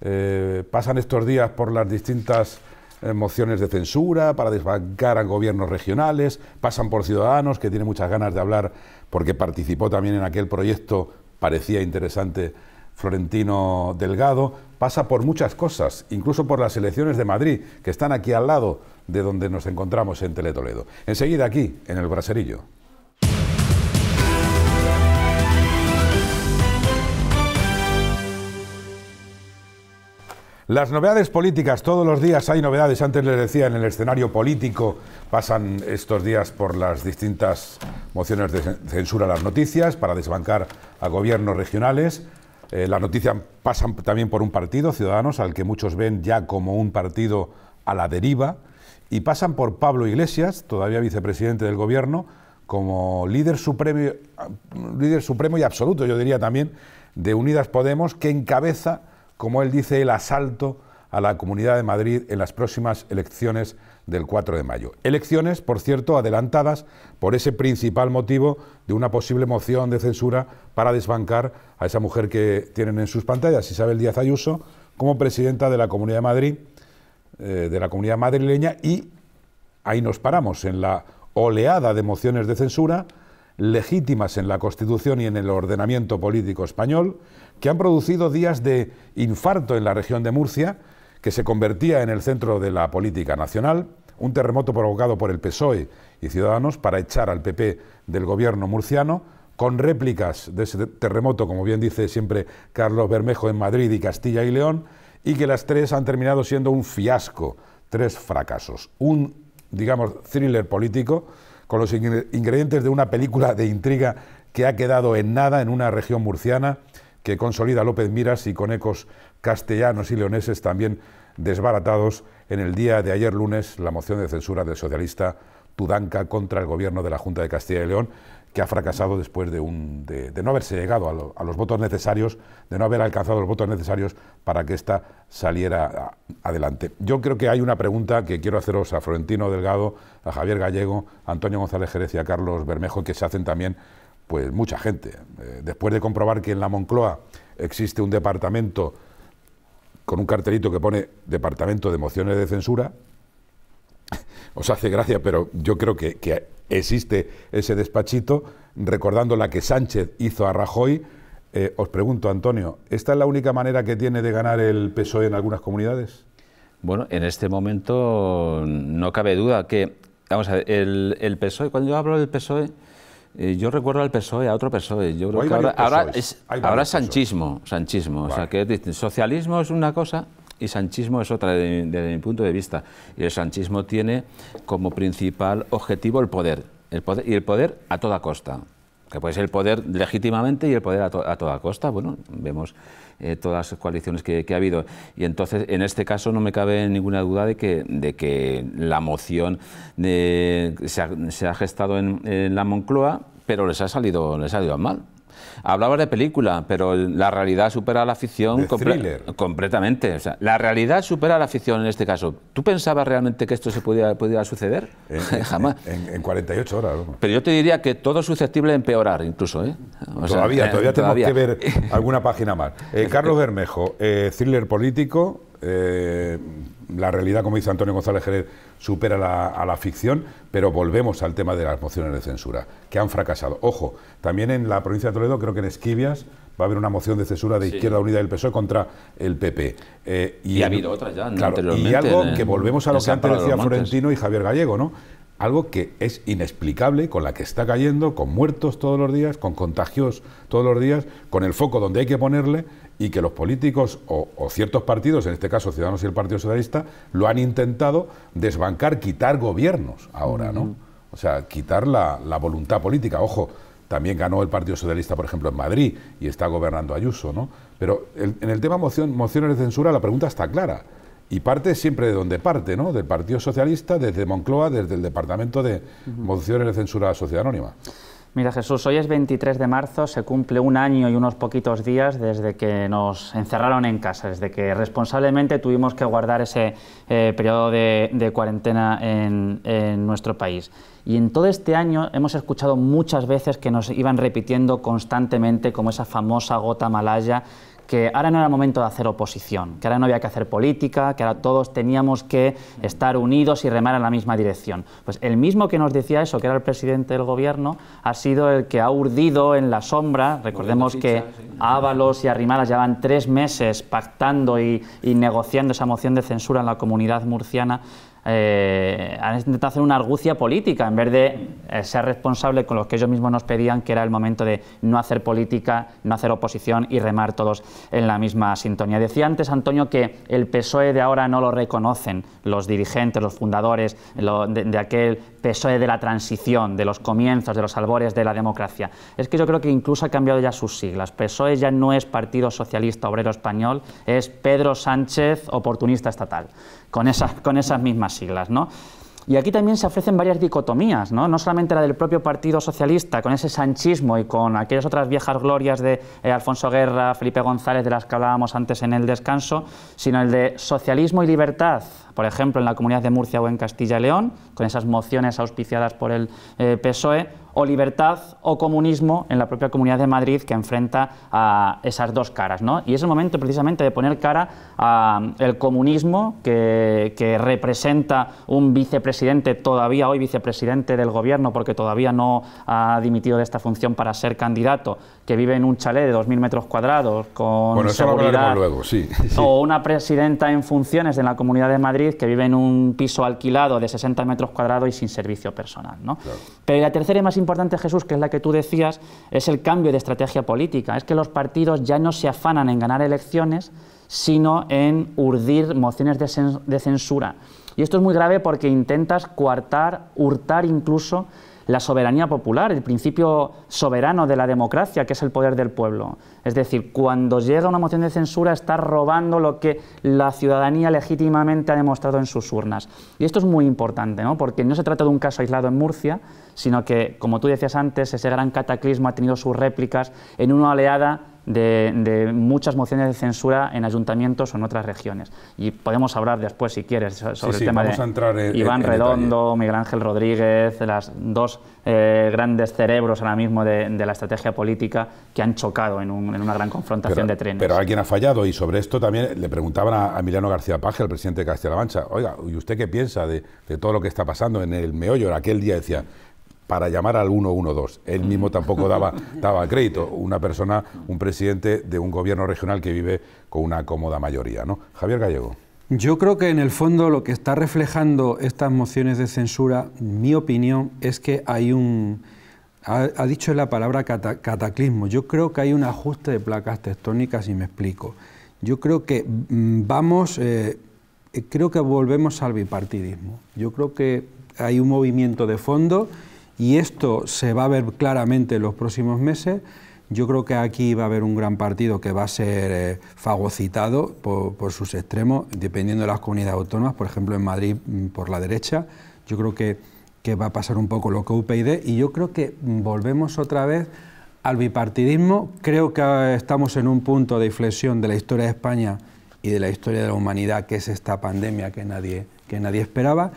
Eh, pasan estos días por las distintas eh, mociones de censura para desbancar a gobiernos regionales, pasan por Ciudadanos, que tiene muchas ganas de hablar porque participó también en aquel proyecto, parecía interesante, Florentino Delgado, pasa por muchas cosas, incluso por las elecciones de Madrid, que están aquí al lado de donde nos encontramos en Teletoledo. Enseguida aquí, en el Braserillo. Las novedades políticas, todos los días hay novedades, antes les decía, en el escenario político pasan estos días por las distintas mociones de censura las noticias para desbancar a gobiernos regionales. Eh, las noticias pasan también por un partido, Ciudadanos, al que muchos ven ya como un partido a la deriva, y pasan por Pablo Iglesias, todavía vicepresidente del gobierno, como líder supremo, líder supremo y absoluto, yo diría también, de Unidas Podemos, que encabeza como él dice, el asalto a la Comunidad de Madrid en las próximas elecciones del 4 de mayo. Elecciones, por cierto, adelantadas por ese principal motivo de una posible moción de censura para desbancar a esa mujer que tienen en sus pantallas, Isabel Díaz Ayuso, como presidenta de la Comunidad de Madrid, eh, de la Comunidad madrileña, y ahí nos paramos en la oleada de mociones de censura legítimas en la Constitución y en el ordenamiento político español, que han producido días de infarto en la región de Murcia, que se convertía en el centro de la política nacional, un terremoto provocado por el PSOE y Ciudadanos para echar al PP del gobierno murciano, con réplicas de ese terremoto, como bien dice siempre Carlos Bermejo en Madrid y Castilla y León, y que las tres han terminado siendo un fiasco, tres fracasos, un, digamos, thriller político con los ingredientes de una película de intriga que ha quedado en nada en una región murciana que consolida López Miras y con ecos castellanos y leoneses también desbaratados en el día de ayer lunes la moción de censura del socialista Tudanca contra el gobierno de la Junta de Castilla y León que ha fracasado después de, un, de, no haberse llegado a, los votos necesarios, de no haber alcanzado los votos necesarios para que ésta saliera adelante. Yo creo que hay una pregunta que quiero haceros a Florentino Delgado, a Javier Gallego, a Antonio González Jerez y a Carlos Bermejo, que se hacen también pues, mucha gente. Eh, después de comprobar que en la Moncloa existe un departamento con un cartelito que pone Departamento de Mociones de Censura, os hace gracia, pero yo creo que, que existe ese despachito, recordando la que Sánchez hizo a Rajoy. Eh, os pregunto, Antonio, ¿esta es la única manera que tiene de ganar el PSOE en algunas comunidades? Bueno, en este momento no cabe duda que, vamos a ver, el, PSOE, cuando yo hablo del PSOE, eh, yo recuerdo al PSOE, a otro PSOE. Yo ahora, es, ahora sanchismo, sanchismo. O sea, que socialismo es una cosa y sanchismo es otra desde, mi punto de vista. Y el sanchismo tiene como principal objetivo el poder, el poder y el poder a toda costa que puede ser el poder legítimamente y el poder a, toda costa. Bueno, vemos eh, todas las coaliciones que, ha habido. Y entonces, en este caso, no me cabe ninguna duda de que, de que la moción eh, se, ha, gestado en, la Moncloa, pero les ha salido, les ha salido mal. Hablabas de película, pero la realidad supera la ficción completamente. la realidad supera la ficción en este caso. ¿Tú pensabas realmente que esto se pudiera, suceder? Jamás. En, 48 horas. Pero yo te diría que todo es susceptible de empeorar incluso. ¿eh? todavía, eh, todavía que ver alguna página más. Eh, Carlos Bermejo, thriller político, la realidad, como dice Antonio González Jerez, supera a la ficción, pero volvemos al tema de las mociones de censura, que han fracasado. Ojo, también en la provincia de Toledo, creo que en Esquivias, va a haber una moción de censura de Izquierda Unida del PSOE contra el PP. Eh, y, ha habido otras ya anteriormente. Y algo que volvemos a lo que antes decía Florentino y Javier Gallego, ¿no? Algo que es inexplicable, con la que está cayendo, con muertos todos los días, con contagios todos los días, con el foco donde hay que ponerle, y que los políticos o, ciertos partidos, en este caso Ciudadanos y el Partido Socialista, lo han intentado desbancar, quitar gobiernos ahora, ¿no? O sea, quitar la, voluntad política. Ojo, también ganó el Partido Socialista, por ejemplo, en Madrid y está gobernando Ayuso, ¿no? Pero en el tema moción, mociones de censura la pregunta está clara. Y parte siempre de donde parte, ¿no? Del Partido Socialista, desde Moncloa, desde el Departamento de Mociones de Censura a Sociedad Anónima. Mira Jesús, hoy es 23 de marzo, se cumple un año y unos poquitos días desde que nos encerraron en casa, desde que responsablemente tuvimos que guardar ese eh, periodo de, cuarentena en, nuestro país. Y en todo este año hemos escuchado muchas veces que nos iban repitiendo constantemente como esa famosa gota malaya que ahora no era momento de hacer oposición, que ahora no había que hacer política, que ahora todos teníamos que estar unidos y remar en la misma dirección. Pues el mismo que nos decía eso, que era el presidente del gobierno, ha sido el que ha urdido en la sombra, recordemos que Ábalos y Arrimadas llevan tres meses pactando y negociando esa moción de censura en la comunidad murciana, eh, han intentado hacer una argucia política, en vez de eh, ser responsable con lo que ellos mismos nos pedían, que era el momento de no hacer política, no hacer oposición y remar todos en la misma sintonía. Decía antes Antonio que el PSOE de ahora no lo reconocen los dirigentes, los fundadores de aquel PSOE de la transición, de los comienzos, de los albores de la democracia. Es que yo creo que incluso ha cambiado ya sus siglas. PSOE ya no es Partido Socialista Obrero Español, es Pedro Sánchez Oportunista Estatal con esas, mismas siglas. ¿no? Y aquí también se ofrecen varias dicotomías, ¿no? no solamente la del propio Partido Socialista, con ese sanchismo y con aquellas otras viejas glorias de eh, Alfonso Guerra, Felipe González, de las que hablábamos antes en el descanso, sino el de socialismo y libertad, por ejemplo, en la Comunidad de Murcia o en Castilla y León, con esas mociones auspiciadas por el eh, PSOE, o libertad o comunismo en la propia Comunidad de Madrid que enfrenta a esas dos caras. ¿no? Y es el momento precisamente de poner cara al comunismo que, representa un vicepresidente, todavía hoy vicepresidente del gobierno, porque todavía no ha dimitido de esta función para ser candidato, que vive en un chalet de 2.000 metros cuadrados con seguridad, o una presidenta en funciones de la Comunidad de Madrid que vive en un piso alquilado de 60 metros cuadrados y sin servicio personal. Pero la tercera y más importante, Jesús, que es la que tú decías, es el cambio de estrategia política. Es que los partidos ya no se afanan en ganar elecciones, sino en urdir mociones de, censura. Y esto es muy grave porque intentas coartar, hurtar incluso la soberanía popular, el principio soberano de la democracia, que es el poder del pueblo. Es decir, cuando llega una moción de censura está robando lo que la ciudadanía legítimamente ha demostrado en sus urnas. Y esto es muy importante, ¿no? porque no se trata de un caso aislado en Murcia, sino que, como tú decías antes, ese gran cataclismo ha tenido sus réplicas en una oleada de, muchas mociones de censura en ayuntamientos o en otras regiones. Y podemos hablar después, si quieres, sobre el tema de Iván Redondo, Miguel Ángel Rodríguez, las dos eh, grandes cerebros ahora mismo de, la estrategia política que han chocado en, una gran confrontación de trenes. Pero alguien ha fallado y sobre esto también le preguntaban a, Emiliano García Paje, el presidente de Castilla-La Mancha, oiga, ¿y usted qué piensa de, de todo lo que está pasando en el meollo? Aquel día decía para llamar al 112. Él mismo tampoco daba, daba crédito. Una persona, un presidente de un gobierno regional que vive con una cómoda mayoría. ¿no? Javier Gallego. Yo creo que en el fondo lo que está reflejando estas mociones de censura, mi opinión, es que hay un... Ha, dicho la palabra cataclismo. Yo creo que hay un ajuste de placas tectónicas y me explico. Yo creo que mm, vamos... Eh, creo que volvemos al bipartidismo. Yo creo que hay un movimiento de fondo y esto se va a ver claramente en los próximos meses. Yo creo que aquí va a haber un gran partido que va a ser eh, fagocitado por, sus extremos, dependiendo de las comunidades autónomas, por ejemplo en Madrid mm, por la derecha. Yo creo que, va a pasar un poco lo que UPyD y yo creo que volvemos otra vez al bipartidismo. Creo que estamos en un punto de inflexión de la historia de España y de la historia de la humanidad, que es esta pandemia que nadie, que nadie esperaba.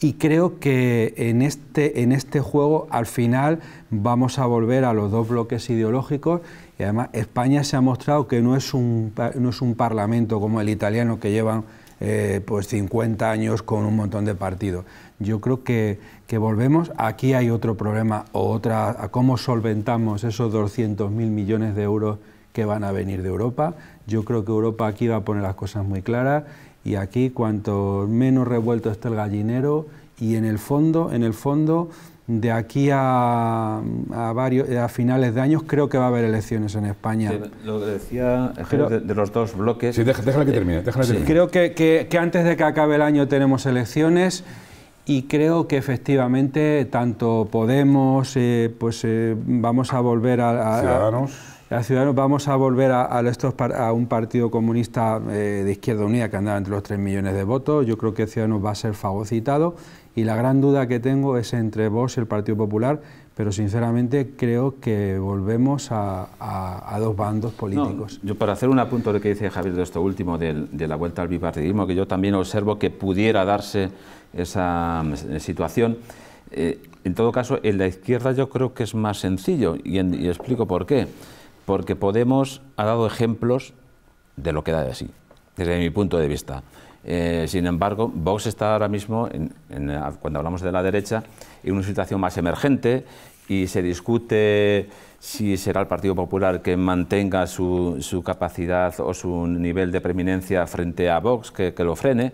Y creo que en este, en este juego al final vamos a volver a los dos bloques ideológicos y además España se ha mostrado que no es un, no es un parlamento como el italiano que llevan eh, pues 50 años con un montón de partidos. Yo creo que, que, volvemos, aquí hay otro problema, o otra, cómo solventamos esos 200.000 millones de euros que van a venir de Europa. Yo creo que Europa aquí va a poner las cosas muy claras y aquí cuanto menos revuelto está el gallinero y en el fondo, en el fondo, de aquí a, a, varios a finales de años creo que va a haber elecciones en España. lo que decía de, los dos bloques. Sí, déjala que eh, termine. Creo que, que, antes de que acabe el año tenemos elecciones y creo que efectivamente tanto Podemos, eh, pues eh, vamos a volver a, a Ciudadanos. Ciudadanos vamos a volver a, a, un partido comunista eh, de Izquierda Unida que andaba entre los 3 millones de votos. Yo creo que Ciudadanos va a ser fagocitado y la gran duda que tengo es entre vos y el Partido Popular, pero sinceramente creo que volvemos a, dos bandos políticos. yo para hacer un apunto de lo que dice Javier de esto último, de, la vuelta al bipartidismo, que yo también observo que pudiera darse esa mm, eh, situación. Eh, en todo caso, en la izquierda yo creo que es más sencillo y, y explico por qué porque Podemos ha dado ejemplos de lo que da de sí, desde mi punto de vista. Eh, sin embargo, Vox está ahora mismo, cuando hablamos de la derecha, en una situación más emergente y se discute si será el Partido Popular que mantenga su, capacidad o su nivel de preeminencia frente a Vox, que lo frene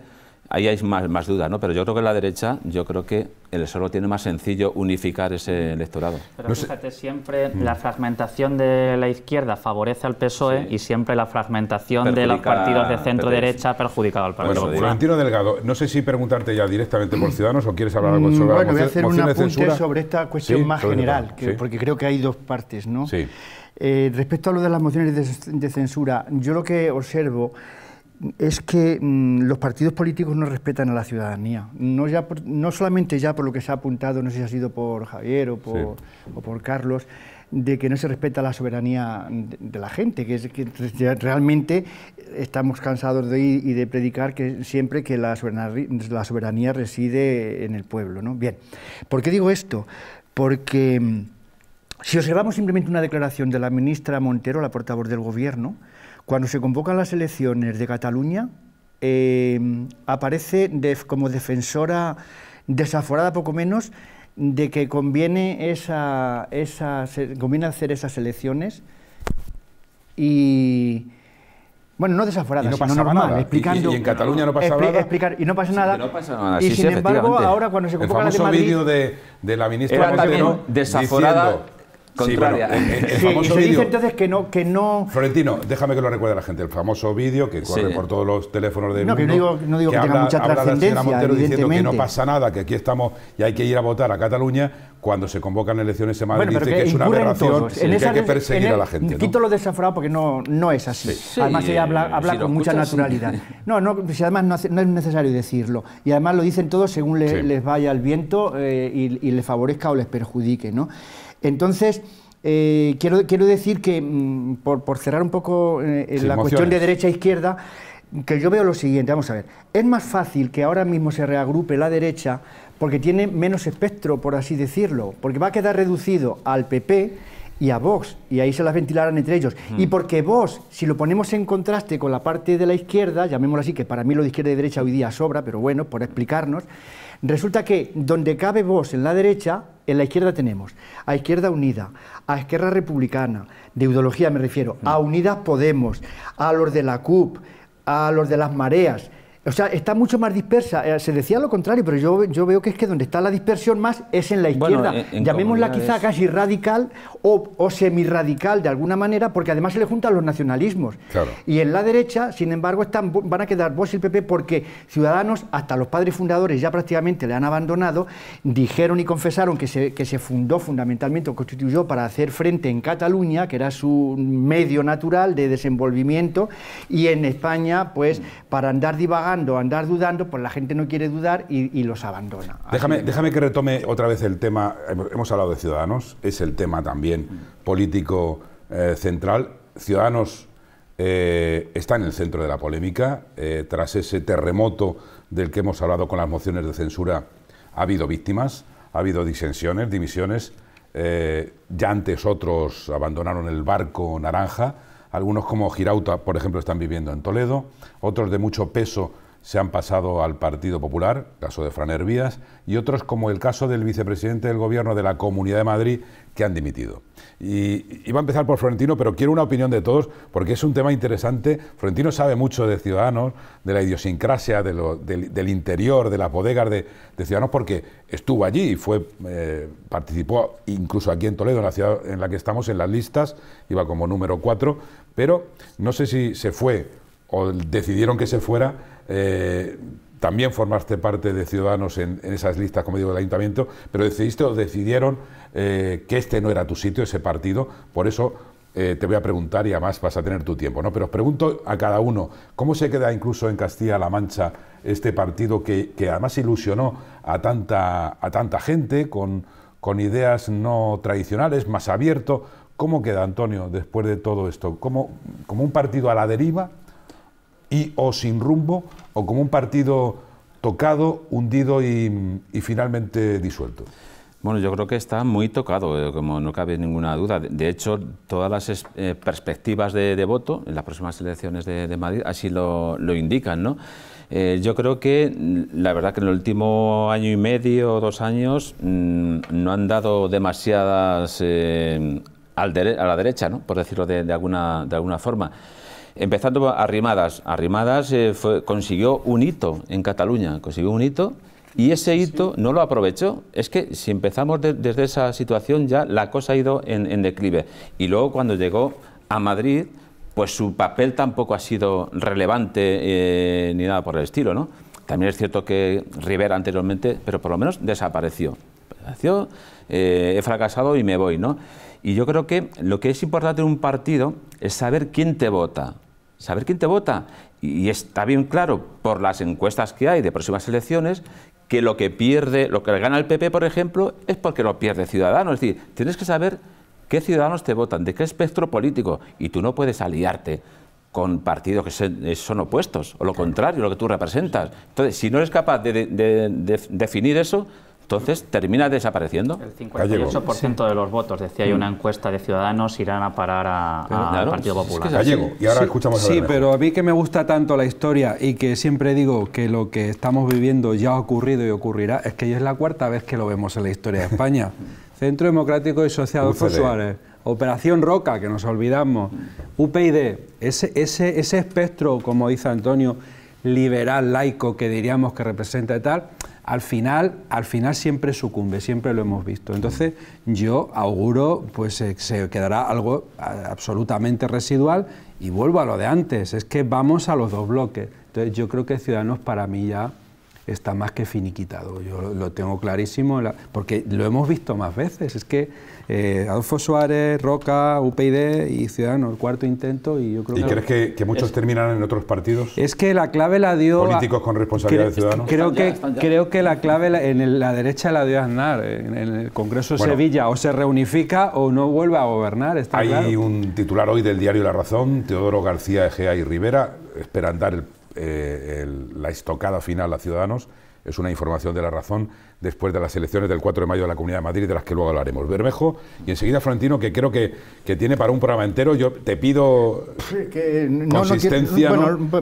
ahí hay más, más dudas, ¿no? Pero yo creo que la derecha, yo creo que el solo tiene más sencillo unificar ese electorado. Pero fíjate, siempre la fragmentación de la izquierda favorece al PSOE y siempre la fragmentación de los partidos de centro-derecha e. ha perjudicado al Partido bueno, Delgado, no sé si preguntarte ya directamente por mm. Ciudadanos o quieres hablar algo mm, sobre Bueno, voy a hacer un apunte sobre esta cuestión más general, porque creo que hay dos partes, ¿no? Sí. Eh, respecto a lo de las mociones de censura, yo lo que observo es que mm, los partidos políticos no respetan a la ciudadanía, no, ya no solamente ya por lo que se ha apuntado, no sé si ha sido por Javier o por, Carlos, de que no se respeta la soberanía de, la gente, que, es, que realmente estamos cansados de ir y de predicar que siempre que la soberanía, la soberanía reside en el pueblo. ¿no? Bien, ¿por qué digo esto? Porque mm, si observamos simplemente una declaración de la ministra Montero, la portavoz del Gobierno, cuando se convocan las elecciones de Cataluña, em, aparece como defensora desaforada poco menos de que conviene, esa, conviene hacer esas elecciones y bueno, no desaforada, no pasa normal, nada. explicando... Y, en Cataluña no pasa nada. Explicar, y no pasa nada. Y sin embargo, ahora cuando se convocan la de Madrid... El vídeo de, la ministra desaforada, Sí, y se dice entonces que no, que no... Florentino, déjame que lo recuerde la gente. El famoso vídeo que corre por todos los teléfonos del no, Que no digo, no digo que, tenga habla, mucha trascendencia, Montero diciendo que no pasa nada, que aquí estamos y hay que ir a votar a Cataluña cuando se convocan elecciones en Madrid. dice que, es una aberración y que hay que perseguir a la gente. Quito lo desaforado porque no, no es así. además, ella habla, con mucha naturalidad. No, no, pues si además no, es necesario decirlo. Y además lo dicen todos según les vaya el viento eh, y, y les favorezca o les perjudique. ¿no? Entonces, eh, quiero, quiero decir que, mm, por, cerrar un poco eh, eh, la cuestión de derecha e izquierda, que yo veo lo siguiente, vamos a ver, es más fácil que ahora mismo se reagrupe la derecha porque tiene menos espectro, por así decirlo, porque va a quedar reducido al PP y a Vox, y ahí se las ventilarán entre ellos. Mm. Y porque Vox, si lo ponemos en contraste con la parte de la izquierda, llamémoslo así, que para mí lo de izquierda y derecha hoy día sobra, pero bueno, por explicarnos, Resulta que donde cabe vos en la derecha, en la izquierda tenemos a Izquierda Unida, a Izquierda Republicana, de ideología me refiero, a mm. Unidas Podemos, a los de la CUP, a los de las Mareas. O sea, está mucho más dispersa. Eh, se decía lo contrario, pero yo, yo veo que es que donde está la dispersión más es en la izquierda. Llamémosla quizá casi radical o, o semirradical de alguna manera, porque además se le juntan los nacionalismos. Y en la derecha, sin embargo, están, van a quedar vos y el PP porque Ciudadanos, hasta los padres fundadores ya prácticamente le han abandonado, dijeron y confesaron que se, que se fundó fundamentalmente o constituyó para hacer frente en Cataluña, que era su medio natural de desenvolvimiento, y en España, pues, para andar divagando andar dudando, pues la gente no quiere dudar y, los abandona. Déjame, que... déjame que retome otra vez el tema, hemos hablado de Ciudadanos, es el tema también mm. político eh, central. Ciudadanos eh, está en el centro de la polémica, eh, tras ese terremoto del que hemos hablado con las mociones de censura, ha habido víctimas, ha habido disensiones, divisiones, ya antes otros abandonaron el barco naranja algunos como Girauta, por ejemplo, están viviendo en Toledo, otros de mucho peso se han pasado al Partido Popular, caso de Fran Vías, y otros como el caso del vicepresidente del Gobierno de la Comunidad de Madrid, que han dimitido. Y iba a empezar por Florentino, pero quiero una opinión de todos, porque es un tema interesante. Florentino sabe mucho de Ciudadanos, de la idiosincrasia, del, interior, de las bodegas de, Ciudadanos, porque estuvo allí y fue, eh, participó incluso aquí en Toledo, en la ciudad en la que estamos, en las listas, iba como número cuatro, pero no sé si se fue o decidieron que se fuera eh, también formaste parte de Ciudadanos en, esas listas, como digo, del ayuntamiento, pero decidiste o decidieron eh, que este no era tu sitio, ese partido, por eso eh, te voy a preguntar y además vas a tener tu tiempo, ¿no? Pero os pregunto a cada uno, ¿cómo se queda incluso en Castilla-La Mancha este partido que, además ilusionó a tanta, a tanta gente con, con ideas no tradicionales, más abierto? ¿Cómo queda, Antonio, después de todo esto? ¿Cómo como un partido a la deriva? y o sin rumbo o como un partido tocado, hundido y, finalmente disuelto? Bueno, yo creo que está muy tocado, eh, como no cabe ninguna duda. De hecho, todas las eh, perspectivas de, voto en las próximas elecciones de, Madrid así lo, indican, ¿no? Eh, yo creo que mm, la verdad que en el último año y medio o dos años mm, no han dado demasiadas a la derecha, ¿no? por decirlo de alguna, de alguna forma. Empezando a Arrimadas. Arrimadas eh, consiguió un hito en Cataluña, consiguió un hito y ese hito no lo aprovechó. Es que si empezamos desde esa situación ya la cosa ha ido en, declive. Y luego cuando llegó a Madrid, pues su papel tampoco ha sido relevante eh, ni nada por el estilo, ¿no? También es cierto que Rivera anteriormente, pero por lo menos desapareció. desapareció eh, he fracasado y me voy, ¿no? Y yo creo que lo que es importante en un partido es saber quién te vota. Saber quién te vota. Y está bien claro por las encuestas que hay de próximas elecciones que lo que pierde, lo que gana el PP, por ejemplo, es porque lo pierde Ciudadanos. Es decir, tienes que saber qué ciudadanos te votan, de qué espectro político. Y tú no puedes aliarte con partidos que eh, son opuestos, o lo contrario, lo que tú representas. Entonces, si no eres capaz de, definir eso, entonces termina desapareciendo. El 58% de los votos, decía hay mm. una encuesta de ciudadanos, irán a parar a, Partido Popular. y ahora escuchamos a Sí, pero a mí que me gusta tanto la historia y que siempre digo que lo que estamos viviendo ya ha ocurrido y ocurrirá, es que ya es la cuarta vez que lo vemos en la historia de España. Centro Democrático y Social Adolfo Operación Roca, que nos olvidamos, UPyD, ese, ese, ese espectro, como dice Antonio, liberal laico que diríamos que representa y tal, al final, al final siempre sucumbe, siempre lo hemos visto. Entonces, yo auguro, pues eh, se quedará algo absolutamente residual y vuelvo a lo de antes, es que vamos a los dos bloques. Entonces, yo creo que Ciudadanos para mí ya está más que finiquitado, yo lo tengo clarísimo, porque lo hemos visto más veces, es que eh, Adolfo Suárez, Roca, UPyD y Ciudadanos, el cuarto intento. ¿Y, yo creo ¿Y crees que, muchos terminarán en otros partidos? Es que la clave la dio... Políticos con responsabilidad de Ciudadanos. Creo que, creo que la clave en la derecha la dio Aznar, en el Congreso de Sevilla. O se reunifica o no vuelve a gobernar, está Hay un titular hoy del diario La Razón, Teodoro García Ejea y Rivera, esperan dar eh, la estocada final a Ciudadanos es una información de la razón después de las elecciones del 4 de mayo de la Comunidad de Madrid, de las que luego hablaremos. Bermejo, y enseguida Florentino, que creo que, tiene para un programa entero, yo te pido no, consistencia,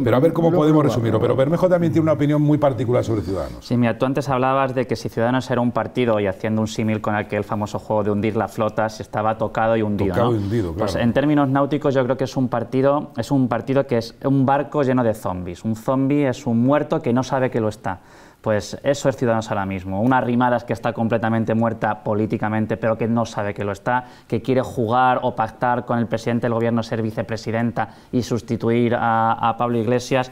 pero a ver cómo podemos resumirlo. Pero Bermejo también tiene una opinión muy particular sobre Ciudadanos. Sí, mira, tú antes hablabas de que si Ciudadanos era un partido, y haciendo un símil con aquel famoso juego de hundir la flota, si estaba tocado y hundido. Tocado y Pues en términos náuticos yo creo que es un partido, es un partido que es un barco lleno de zombies. Un zombie es un muerto que no sabe que lo está. Pues eso es Ciudadanos ahora mismo. Una Rimadas que está completamente muerta políticamente, pero que no sabe que lo está, que quiere jugar o pactar con el presidente del gobierno, ser vicepresidenta y sustituir a, a Pablo Iglesias.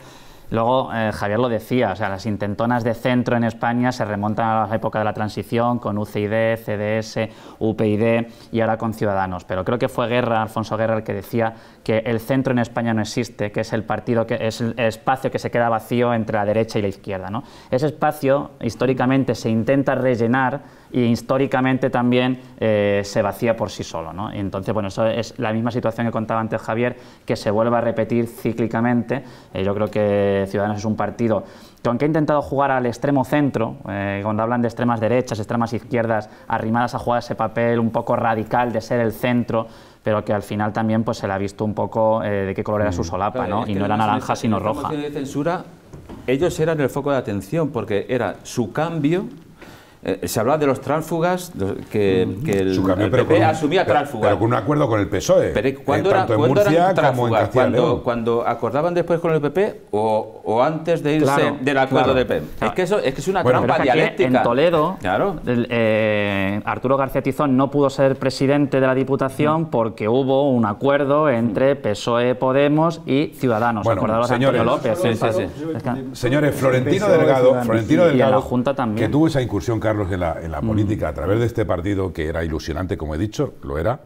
Luego, eh, Javier lo decía, o sea, las intentonas de centro en España se remontan a la época de la transición con UCID, CDS, UPyD y ahora con Ciudadanos. Pero creo que fue Guerra, Alfonso Guerra, el que decía que el centro en España no existe, que es el partido que es el espacio que se queda vacío entre la derecha y la izquierda. Ese espacio históricamente se intenta rellenar y históricamente también eh, se vacía por sí solo. Entonces, bueno, eso es la misma situación que contaba antes Javier, que se vuelve a repetir cíclicamente. Eh, yo creo que Ciudadanos es un partido que aunque ha intentado jugar al extremo centro, eh, cuando hablan de extremas derechas, extremas izquierdas, arrimadas a jugar ese papel un poco radical de ser el centro, pero que al final también pues, se le ha visto un poco de qué color era su mm. solapa, Y no era naranja, sino roja. de censura, ellos eran el foco de atención, porque era su cambio eh, se hablaba de los tránsfugas, que, el, PP asumía tránsfugas. Pero con un acuerdo con el PSOE. Pero eh, ¿cuándo, era, en Murcia Cuando, cuando, acordaban después con el PP o, antes de irse del acuerdo de del PP. Es, ah. que eso, es que es una trampa dialéctica. En Toledo, eh, Arturo García Tizón no pudo ser presidente de la Diputación porque hubo un acuerdo entre PSOE, Podemos y Ciudadanos. Bueno, señores, López. Señores, Florentino e, Delgado, Florentino Delgado, y a la Junta también. que tuvo esa incursión Carlos, en la, mm. política, a través de este partido que era ilusionante, como he dicho, lo era,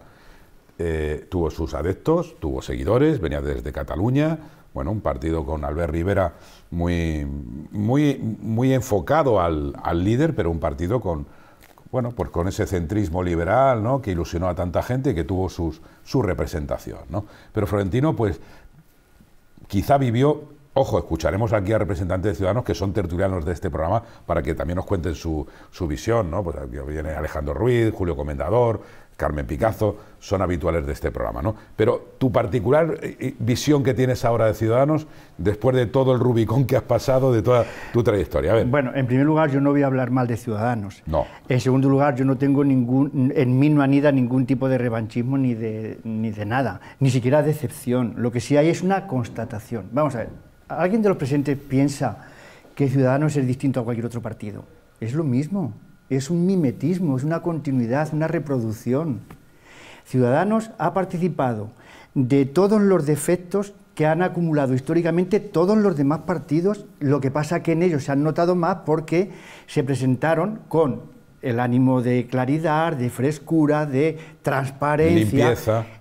eh, tuvo sus adeptos, tuvo seguidores, venía desde Cataluña, bueno, un partido con Albert Rivera muy, muy, muy enfocado al, líder, pero un partido con, bueno, pues con ese centrismo liberal, ¿no? Que ilusionó a tanta gente y que tuvo sus, su representación, ¿no? Pero Florentino, pues, quizá vivió Ojo, escucharemos aquí a representantes de Ciudadanos que son tertulianos de este programa para que también nos cuenten su, visión, ¿no? Pues aquí viene Alejandro Ruiz, Julio Comendador, Carmen Picazo, son habituales de este programa, ¿no? Pero tu particular eh, eh, visión que tienes ahora de Ciudadanos, después de todo el Rubicón que has pasado, de toda tu trayectoria. Bueno, en primer lugar, yo no voy a hablar mal de Ciudadanos. No. En segundo lugar, yo no tengo ningún, en mí no anida ningún tipo de revanchismo ni de, ni de nada, ni siquiera decepción. Lo que sí hay es una constatación. Vamos a ver ¿Alguien de los presentes piensa que Ciudadanos es distinto a cualquier otro partido? Es lo mismo, es un mimetismo, es una continuidad, una reproducción. Ciudadanos ha participado de todos los defectos que han acumulado históricamente todos los demás partidos, lo que pasa que en ellos se han notado más porque se presentaron con el ánimo de claridad, de frescura, de transparencia,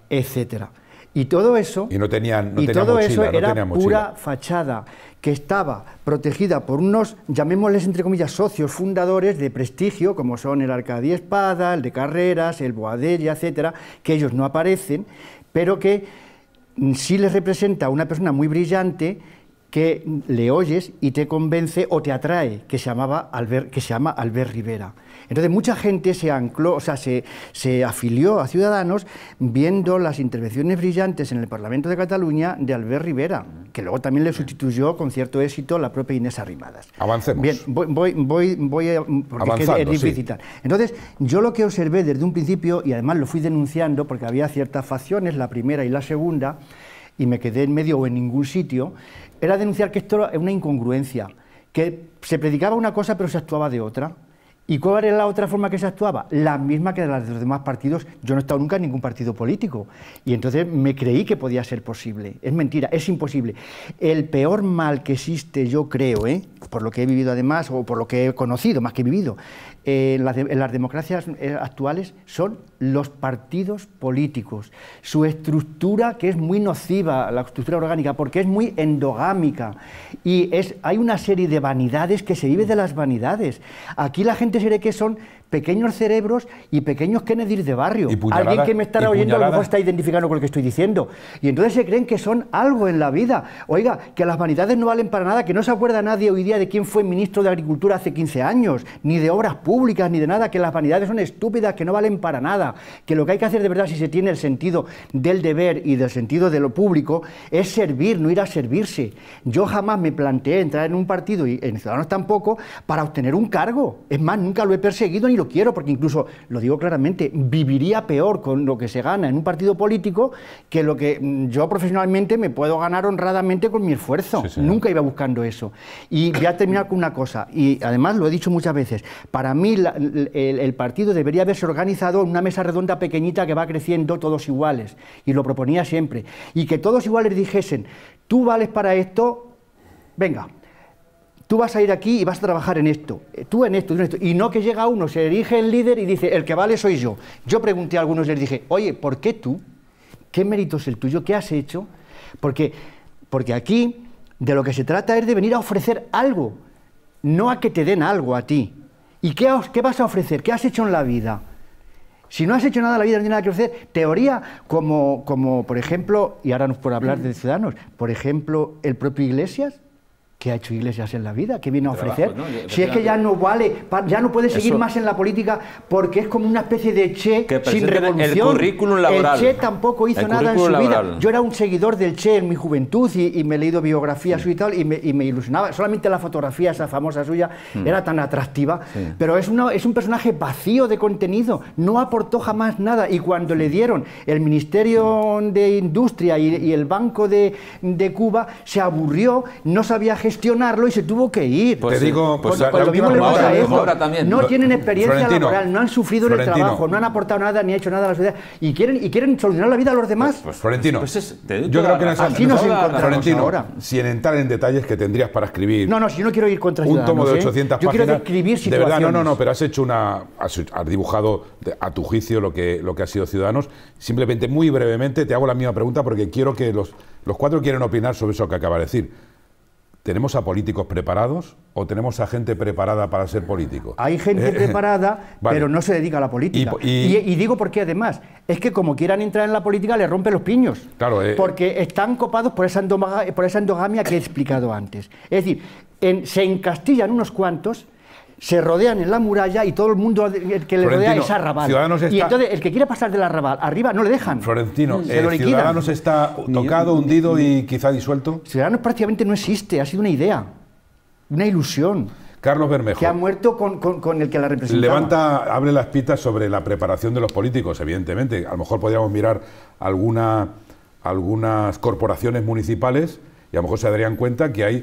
etcétera. Y todo eso. Y no tenían, todo eso era pura fachada que estaba protegida por unos, llamémosles entre comillas, socios fundadores de prestigio, como son el Arcadi Espada, el de Carreras, el Boadella, etcétera, que ellos no aparecen, pero que mm, sí les representa una persona muy brillante que le oyes y te convence o te atrae, que se, llamaba que se llama Albert Rivera. Entonces mucha gente se ancló, o sea, se, se afilió a Ciudadanos viendo las intervenciones brillantes en el Parlamento de Cataluña de Albert Rivera, que luego también le sustituyó con cierto éxito la propia Inés Arrimadas. Avancemos. Bien, voy, voy, voy a... Porque Entonces, yo lo que observé desde un principio, y además lo fui denunciando porque había ciertas facciones, la primera y la segunda, y me quedé en medio o en ningún sitio, era denunciar que esto es una incongruencia, que se predicaba una cosa pero se actuaba de otra. ¿Y cuál era la otra forma que se actuaba? La misma que las de los demás partidos. Yo no he estado nunca en ningún partido político. Y entonces me creí que podía ser posible. Es mentira, es imposible. El peor mal que existe, yo creo, ¿eh? por lo que he vivido además, o por lo que he conocido, más que he vivido, en, las democracias eh, actuales son los partidos políticos, su estructura que es muy nociva, la estructura orgánica, porque es muy endogámica y es, hay una serie de vanidades que se vive de las vanidades. Aquí la gente se que son pequeños cerebros y pequeños Kennedy de barrio. Alguien que me estará oyendo a lo mejor está identificando con lo que estoy diciendo. Y entonces se creen que son algo en la vida. Oiga, que las vanidades no valen para nada, que no se acuerda nadie hoy día de quién fue ministro de Agricultura hace 15 años, ni de obras públicas, ni de nada, que las vanidades son estúpidas, que no valen para nada, que lo que hay que hacer de verdad si se tiene el sentido del deber y del sentido de lo público es servir, no ir a servirse. Yo jamás me planteé entrar en un partido y en Ciudadanos tampoco para obtener un cargo. Es más, nunca lo he perseguido ni lo quiero, porque incluso, lo digo claramente, viviría peor con lo que se gana en un partido político que lo que mm, yo profesionalmente me puedo ganar honradamente con mi esfuerzo. Nunca iba buscando eso. Y voy a terminar con una cosa, y además lo he dicho muchas veces, para mí el, el partido debería haberse organizado en una mesa redonda pequeñita que va creciendo todos iguales, y lo proponía siempre, y que todos iguales dijesen, tú vales para esto, venga, tú vas a ir aquí y vas a trabajar en esto, eh, tú en esto, en esto. Y no que llega uno, se erige el líder y dice, el que vale soy yo. Yo pregunté a algunos, les dije, oye, ¿por qué tú? ¿Qué mérito es el tuyo? ¿Qué has hecho? Porque, porque aquí de lo que se trata es de venir a ofrecer algo, no a que te den algo a ti. ¿Y qué, vas a ofrecer? ¿Qué has hecho en la vida? Si no has hecho nada en la vida, no tienes nada que ofrecer. Teoría como, como, por ejemplo, y ahora nos por hablar de mm. ciudadanos, por ejemplo, el propio Iglesias, ¿Qué ha hecho Iglesias en la vida? ¿Qué viene a ofrecer? Si es que ya no vale, ya no puede seguir más en la política porque es como una especie de Che sin revolución. El currículum laboral. El Che tampoco hizo nada en su vida. Yo era un seguidor del Che en mi juventud y, me he leído biografías suyas y tal y me, ilusionaba. Solamente la fotografía esa famosa suya mm. era tan atractiva, pero es, una, es un personaje vacío de contenido, no aportó jamás nada y cuando le dieron el Ministerio de Industria y, el Banco de, Cuba se aburrió, no sabía gestionar gestionarlo y se tuvo que ir. te digo, No tienen experiencia laboral, no han sufrido en el trabajo, no han aportado nada ni hecho nada a la sociedad y quieren, y quieren solucionar la vida a los demás. Pues, pues Florentino, pues, pues, yo creo que así Florentino, ahora. sin entrar en detalles que tendrías para escribir. No, no, si no quiero ir contra Un tomo de 800 ¿eh? páginas. Yo quiero describir De verdad, no, no, no, pero has hecho una. Has, dibujado a tu juicio lo que, lo que ha sido Ciudadanos. Simplemente, muy brevemente, te hago la misma pregunta porque quiero que los, los cuatro quieren opinar sobre eso que acaba de decir. ¿Tenemos a políticos preparados o tenemos a gente preparada para ser político? Hay gente eh, eh, preparada, pero no se dedica a la política. Y, y, por qué digo porque además, es que como quieran entrar en la política, les rompen los piños. Claro, eh, eh, porque están copados por esa, por esa endogamia que he explicado antes. Es decir, en, se encastillan unos cuantos se rodean en la muralla y todo el mundo que le rodea es arrabal. Y entonces el que quiera pasar la arrabal arriba no le dejan. Florentino, eh, Ciudadanos está tocado, hundido y quizá disuelto. Ciudadanos prácticamente no existe, ha sido una idea, una ilusión. Carlos Bermejo. Que ha muerto con, el que la representa. Levanta, abre las pitas sobre la preparación de los políticos, evidentemente. A lo mejor podríamos mirar alguna, algunas corporaciones municipales y a lo mejor se darían cuenta que hay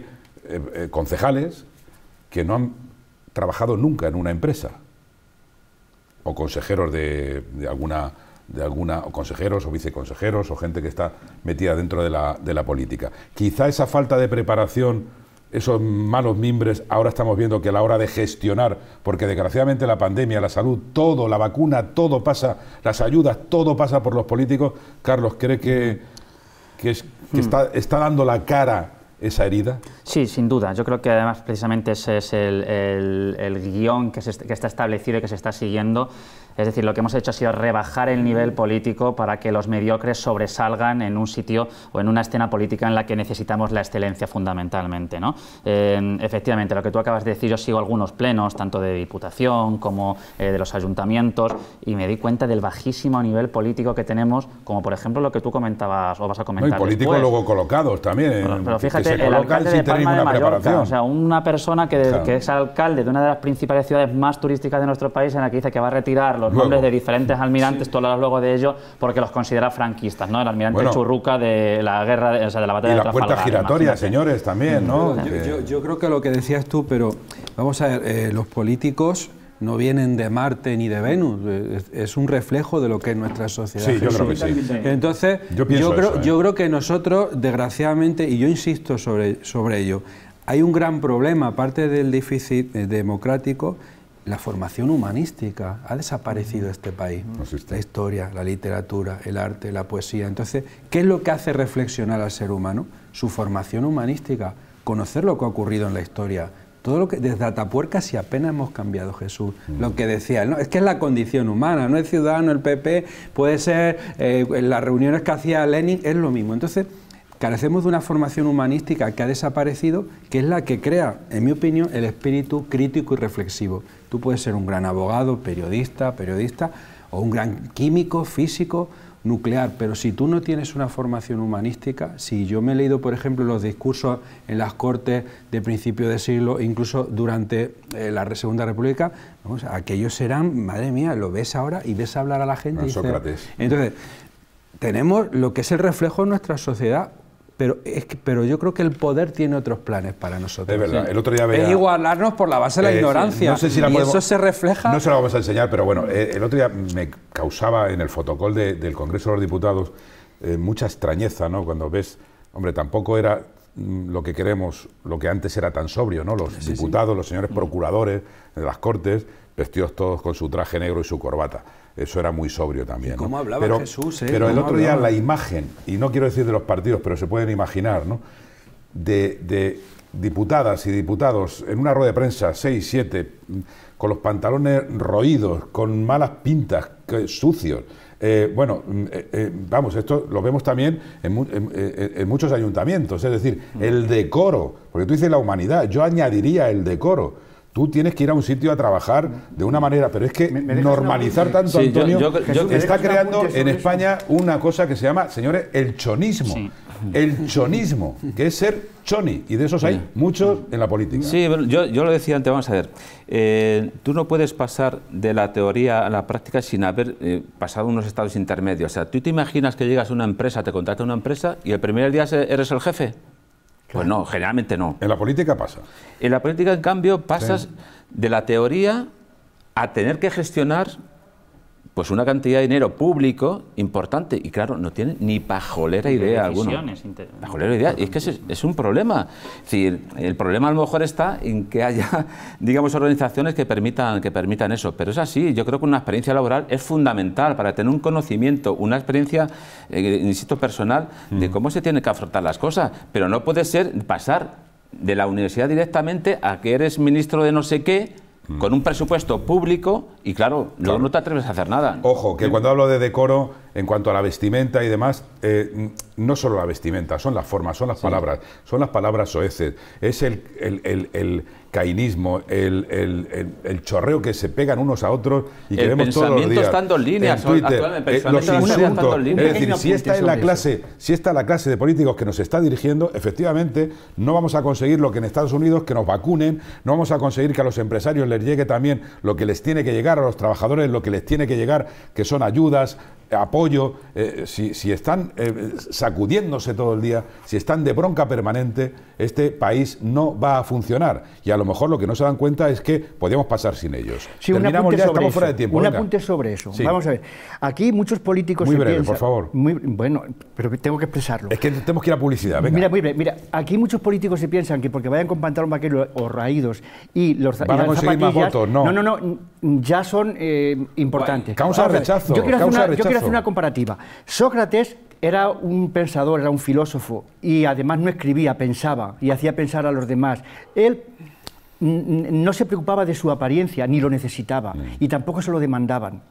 eh, eh, concejales que no han trabajado nunca en una empresa, o consejeros de, alguna de alguna, o consejeros o viceconsejeros o gente que está metida dentro de la, política. Quizá esa falta de preparación, esos malos mimbres, ahora estamos viendo que a la hora de gestionar, porque desgraciadamente la pandemia, la salud, todo, la vacuna, todo pasa, las ayudas, todo pasa por los políticos. Carlos, ¿cree que, que hmm. está, está dando la cara esa herida? Sí, sin duda. Yo creo que además precisamente ese es el, guión que, que está establecido y que se está siguiendo es decir, lo que hemos hecho ha sido rebajar el nivel político para que los mediocres sobresalgan en un sitio o en una escena política en la que necesitamos la excelencia fundamentalmente. ¿no? efectivamente, lo que tú acabas de decir, yo sigo algunos plenos, tanto de diputación como eh, de los ayuntamientos, y me di cuenta del bajísimo nivel político que tenemos, como por ejemplo lo que tú comentabas o vas a comentar. No, y políticos luego colocados también. Pero, fíjate, el alcalde de Palma de o sea, una persona que, es alcalde de una de las principales ciudades más turísticas de nuestro país, en la que dice que va a retirar los nombres de diferentes almirantes, sí. tú hablas luego de ellos, porque los considera franquistas, ¿no? El almirante Churruca de la guerra, o sea, de la batalla y de la puerta giratoria, señores, también, ¿no? Yo, creo que lo que decías tú, pero vamos a ver, eh, los políticos no vienen de Marte ni de Venus, eh, es, un reflejo de lo que es nuestra sociedad. Sí, yo creo que sí. Entonces, yo, creo, ¿eh? yo creo que nosotros, desgraciadamente, y yo insisto sobre, sobre ello, hay un gran problema, aparte del déficit democrático, la formación humanística. Ha desaparecido este país. la historia, la literatura, el arte, la poesía. Entonces, ¿qué es lo que hace reflexionar al ser humano? Su formación humanística, conocer lo que ha ocurrido en la historia. Todo lo que desde Atapuerca si apenas hemos cambiado Jesús, mm. lo que decía es que es la condición humana, no es ciudadano el PP, puede ser eh, las reuniones que hacía Lenin, es lo mismo. Entonces, Carecemos de una formación humanística que ha desaparecido, que es la que crea, en mi opinión, el espíritu crítico y reflexivo. Tú puedes ser un gran abogado, periodista, periodista, o un gran químico, físico, nuclear, pero si tú no tienes una formación humanística, si yo me he leído, por ejemplo, los discursos en las cortes de principio de siglo, incluso durante eh, la Segunda República, aquellos serán, madre mía, lo ves ahora y ves hablar a la gente. y Sócrates. entonces, tenemos lo que es el reflejo de nuestra sociedad pero, es que, pero yo creo que el poder tiene otros planes para nosotros. Es verdad, el otro día veía... Es igualarnos por la base de la eh, ignorancia. No sé si la y eso se refleja... No se lo vamos a enseñar, pero bueno, eh, el otro día me causaba en el fotocol del Congreso de los Diputados eh, mucha extrañeza, ¿no? Cuando ves, hombre, tampoco era mm, lo que queremos, lo que antes era tan sobrio, ¿no? Los diputados, los señores procuradores de las Cortes, vestidos todos con su traje negro y su corbata. Eso era muy sobrio también. pero, Jesús? ¿eh? Pero el otro día la imagen, y no quiero decir de los partidos, pero se pueden imaginar, ¿no? De, diputadas y diputados en una rueda de prensa, seis, siete, con los pantalones roídos, con malas pintas, sucios. Eh, bueno, mm, eh, vamos, esto lo vemos también en, en, muchos ayuntamientos, es decir, el decoro, porque tú dices la humanidad, yo añadiría el decoro. Tú tienes que ir a un sitio a trabajar de una manera, pero es que normalizar tanto, Antonio, está creando en España una cosa que se llama, señores, el chonismo. El chonismo, que es ser choni, y de esos hay muchos en la política. Sí, yo, lo decía antes, vamos a ver, eh, tú no puedes pasar de la teoría a la práctica sin haber eh, pasado unos estados intermedios. O sea, tú te imaginas que llegas a una empresa, te contrata una empresa y el primer día eres el jefe. Pues no, generalmente no. En la política pasa. En la política, en cambio, pasas de la teoría a tener que gestionar pues una cantidad de dinero público importante y claro, no tiene ni pajolera idea alguna. Pajolera idea, y es que es, un problema. el problema a lo mejor está en que haya, digamos, organizaciones que permitan, que permitan eso, pero es así, yo creo que una experiencia laboral es fundamental para tener un conocimiento, una experiencia, eh, insisto, personal de mm. cómo se tienen que afrontar las cosas, pero no puede ser pasar de la universidad directamente a que eres ministro de no sé qué, Mm. con un presupuesto público y claro, no te atreves a hacer nada. Ojo, que cuando hablo de decoro, en cuanto a la vestimenta y demás, eh, no solo la vestimenta, son las formas, son las palabras, son las palabras soeces, es el, el el, chorreo que se pegan unos a otros y que vemos todos los días. en línea, en si esta la clase, si esta es la clase de políticos que nos está dirigiendo, efectivamente no vamos a conseguir lo que en Estados Unidos que nos vacunen, no vamos a conseguir que a los empresarios les llegue también lo que les tiene que llegar a los trabajadores, lo que les tiene que llegar, que son ayudas, apoyo, eh, si, están eh, sacudiéndose todo el día, si están de bronca permanente, este país no va a funcionar. Y a lo mejor lo que no se dan cuenta es que podríamos pasar sin ellos. Terminamos ya, estamos fuera de tiempo. Un apunte sobre eso. Vamos a ver. Aquí muchos políticos. Muy breve, por favor. bueno, pero tengo que expresarlo. Es que tenemos que ir a publicidad. Mira, muy breve. Mira, aquí muchos políticos se piensan que porque vayan con pantalón vaquero o raídos y los van a conseguir más votos. No, no, no. ya son eh, importantes. Causa rechazo. rechazo quiero hacer una comparativa. Sócrates era un pensador, era un filósofo, y además no escribía, pensaba, y hacía pensar a los demás. Él no se preocupaba de su apariencia, ni lo necesitaba, mm. y tampoco se lo demandaban.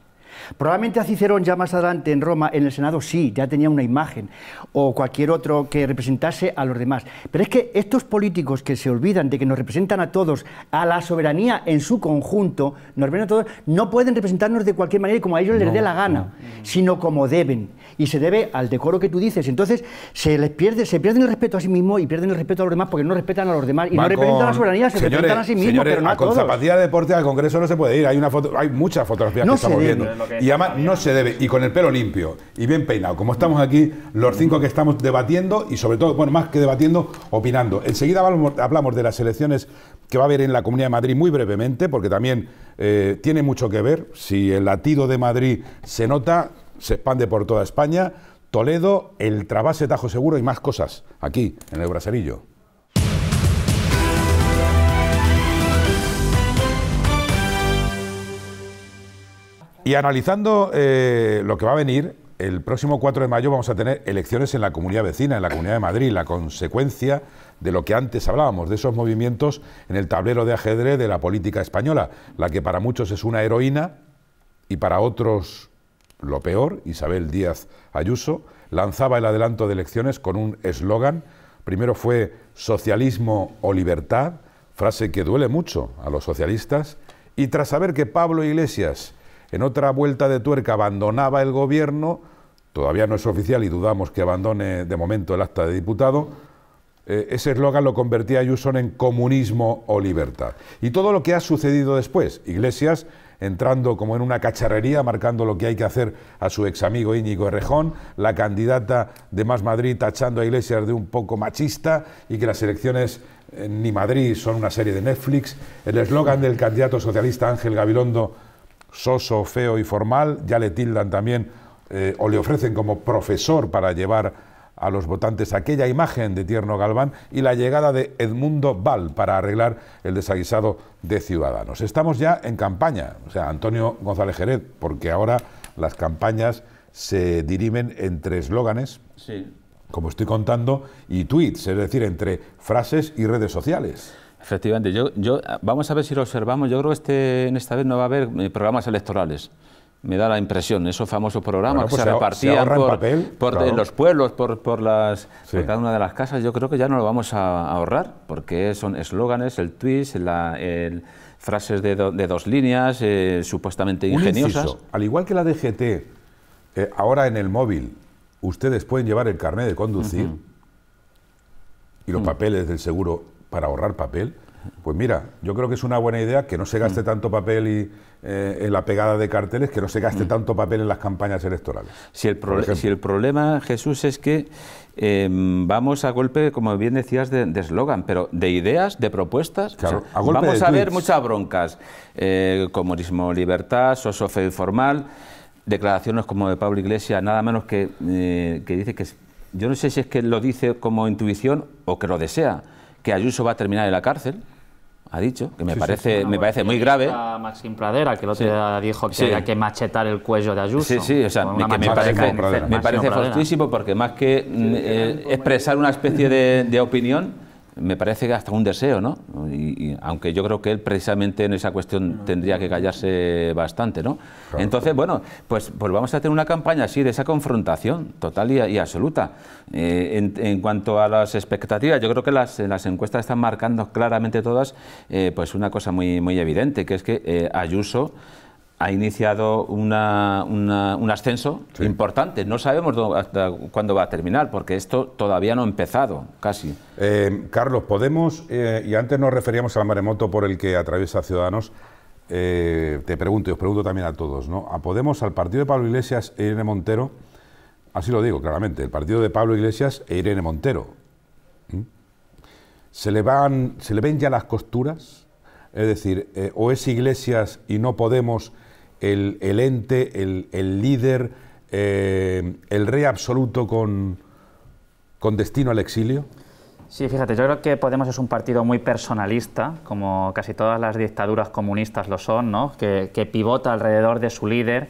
Probablemente a Cicerón ya más adelante en Roma, en el Senado, sí, ya tenía una imagen, o cualquier otro que representase a los demás. Pero es que estos políticos que se olvidan de que nos representan a todos, a la soberanía en su conjunto, nos a todos, no pueden representarnos de cualquier manera y como a ellos les dé la gana, sino como deben. Y se debe al decoro que tú dices. Entonces, se les pierde, se pierden el respeto a sí mismos y pierden el respeto a los demás porque no respetan a los demás. Y no representan a la soberanía, se respetan a sí mismos, pero no a, con todos. de deporte al Congreso no se puede ir. Hay, una foto, hay muchas fotografías que estamos viendo y además no se debe, y con el pelo limpio y bien peinado, como estamos aquí los cinco que estamos debatiendo y sobre todo, bueno, más que debatiendo, opinando. Enseguida hablamos de las elecciones que va a haber en la Comunidad de Madrid muy brevemente, porque también eh, tiene mucho que ver. Si el latido de Madrid se nota, se expande por toda España. Toledo, el trabase Tajo Seguro y más cosas aquí, en el Braserillo. Y analizando eh, lo que va a venir, el próximo 4 de mayo vamos a tener elecciones en la comunidad vecina, en la comunidad de Madrid, la consecuencia de lo que antes hablábamos, de esos movimientos en el tablero de ajedrez de la política española, la que para muchos es una heroína y para otros lo peor, Isabel Díaz Ayuso, lanzaba el adelanto de elecciones con un eslogan. Primero fue socialismo o libertad, frase que duele mucho a los socialistas, y tras saber que Pablo Iglesias en otra vuelta de tuerca abandonaba el gobierno, todavía no es oficial y dudamos que abandone de momento el acta de diputado, eh, ese eslogan lo convertía Yuson en comunismo o libertad. Y todo lo que ha sucedido después, Iglesias entrando como en una cacharrería, marcando lo que hay que hacer a su ex amigo Íñigo Errejón, la candidata de Más Madrid tachando a Iglesias de un poco machista y que las elecciones ni Madrid son una serie de Netflix, el eslogan del candidato socialista Ángel Gabilondo soso, feo y formal, ya le tildan también eh, o le ofrecen como profesor para llevar a los votantes aquella imagen de Tierno Galván y la llegada de Edmundo Val para arreglar el desaguisado de Ciudadanos. Estamos ya en campaña, o sea, Antonio González Jerez, porque ahora las campañas se dirimen entre eslóganes, como estoy contando, y tweets, es decir, entre frases y redes sociales. Efectivamente, yo, yo, vamos a ver si lo observamos. Yo creo que este, en esta vez no va a haber eh, programas electorales me da la impresión, esos famosos programas que pues se, repartían por, papel, los pueblos, por, las, cada una de las casas, yo creo que ya no lo vamos a, ahorrar, porque son eslóganes, el twist, la, frases de, dos líneas, eh, supuestamente ingeniosas. al igual que la DGT, eh, ahora en el móvil, ustedes pueden llevar el carnet de conducir y los mm. papeles del seguro para ahorrar papel. Pues mira, yo creo que es una buena idea que no se gaste mm. tanto papel y, eh, en la pegada de carteles, que no se gaste mm. tanto papel en las campañas electorales. Si el, problema, Jesús, es que em, vamos a golpe, como bien decías, de eslogan, pero de ideas, de propuestas. vamos a ver muchas broncas. Eh, comunismo, libertad, sosofe informal, declaraciones como de Pablo Iglesias, nada menos que, eh, que dice que... Yo no sé si es que lo dice como intuición o que lo desea que Ayuso va a terminar en la cárcel, ha dicho, que me parece, me parece muy grave. Maxim Pradera, que dijo que que machetar el cuello de Ayuso. me, parece, me porque más que mm, eh, expresar una especie de, de opinión me parece que hasta un deseo, ¿no? Y, aunque yo creo que él precisamente en esa cuestión tendría que callarse bastante, ¿no? Entonces, bueno, pues, pues vamos a tener una campaña así de esa confrontación total y, absoluta. Eh, en, cuanto a las expectativas, yo creo que las, las encuestas están marcando claramente todas eh, pues una cosa muy, muy evidente, que es que eh, Ayuso ha iniciado una, un ascenso importante. No sabemos cuándo va a terminar, porque esto todavía no ha empezado, casi. Eh, Carlos, podemos, eh, y antes nos referíamos al maremoto por el que atraviesa Ciudadanos, eh, te pregunto, y os pregunto también a todos, ¿no? A Podemos, al partido de Pablo Iglesias e Irene Montero, así lo digo claramente, el partido de Pablo Iglesias e Irene Montero. ¿Mm? ¿Se, le van, ¿Se le ven ya las costuras? Es decir, o es Iglesias y no Podemos el, ente, el, líder, eh, el rey absoluto con, con destino al exilio? Sí, fíjate, yo creo que Podemos es un partido muy personalista, como casi todas las dictaduras comunistas lo son, ¿no? que, que pivota alrededor de su líder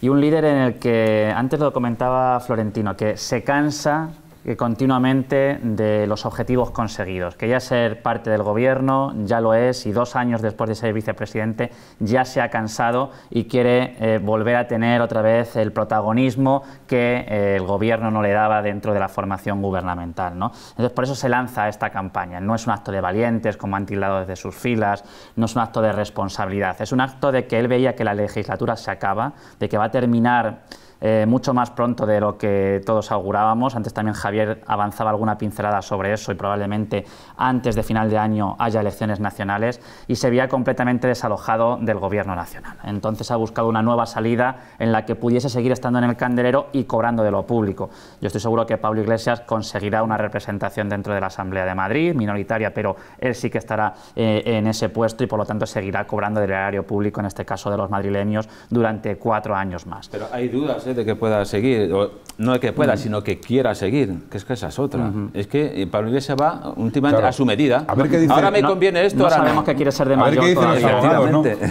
y un líder en el que, antes lo comentaba Florentino, que se cansa eh, continuamente de los objetivos conseguidos. que ya ser parte del gobierno, ya lo es, y dos años después de ser vicepresidente ya se ha cansado y quiere eh, volver a tener otra vez el protagonismo que eh, el gobierno no le daba dentro de la formación gubernamental. ¿no? Entonces, por eso se lanza esta campaña. No es un acto de valientes, como han tildado desde sus filas, no es un acto de responsabilidad, es un acto de que él veía que la legislatura se acaba, de que va a terminar eh, mucho más pronto de lo que todos augurábamos. Antes también Javier avanzaba alguna pincelada sobre eso y probablemente antes de final de año haya elecciones nacionales y se veía completamente desalojado del gobierno nacional. Entonces ha buscado una nueva salida en la que pudiese seguir estando en el candelero y cobrando de lo público. Yo estoy seguro que Pablo Iglesias conseguirá una representación dentro de la Asamblea de Madrid, minoritaria, pero él sí que estará eh, en ese puesto y por lo tanto seguirá cobrando del erario público, en este caso de los madrileños, durante cuatro años más. Pero hay dudas de que pueda seguir, no de que pueda, sino que quiera seguir, que es que esa es otra. Es que eh, Pablo Iglesias va últimamente a su medida. ahora me conviene esto, ahora sabemos que quiere ser de mayor. A ver qué dicen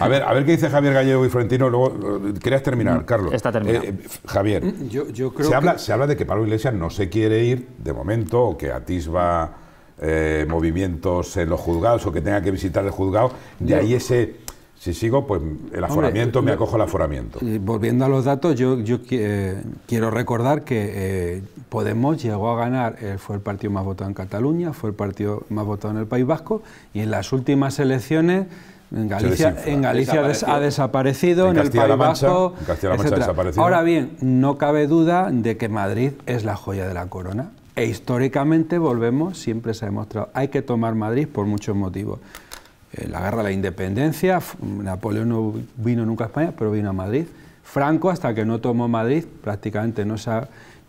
a, ver, qué dice Javier Gallego y Florentino, luego eh, querías terminar, Carlos. Está terminado. Eh, Javier, mm, yo, se, habla, se habla de que Pablo Iglesias no se quiere ir de momento, o que atisba... movimientos en los juzgados o que tenga que visitar el juzgado, de ahí ese si sigo, pues el aforamiento, me acojo al aforamiento. Eh, volviendo a los datos, yo, eh, quiero recordar que eh, Podemos llegó a ganar, fue el partido más votado en Cataluña, fue el partido más votado en el País Vasco, y en las últimas elecciones en Galicia, en Galicia ha desaparecido, en, en el País Vasco, Ahora bien, no cabe duda de que Madrid es la joya de la corona. E históricamente, volvemos, siempre se ha demostrado, hay que tomar Madrid por muchos motivos. Eh, la guerra de la independencia, Napoleón no vino nunca a España, pero vino a Madrid. Franco, hasta que no tomó Madrid, prácticamente no se,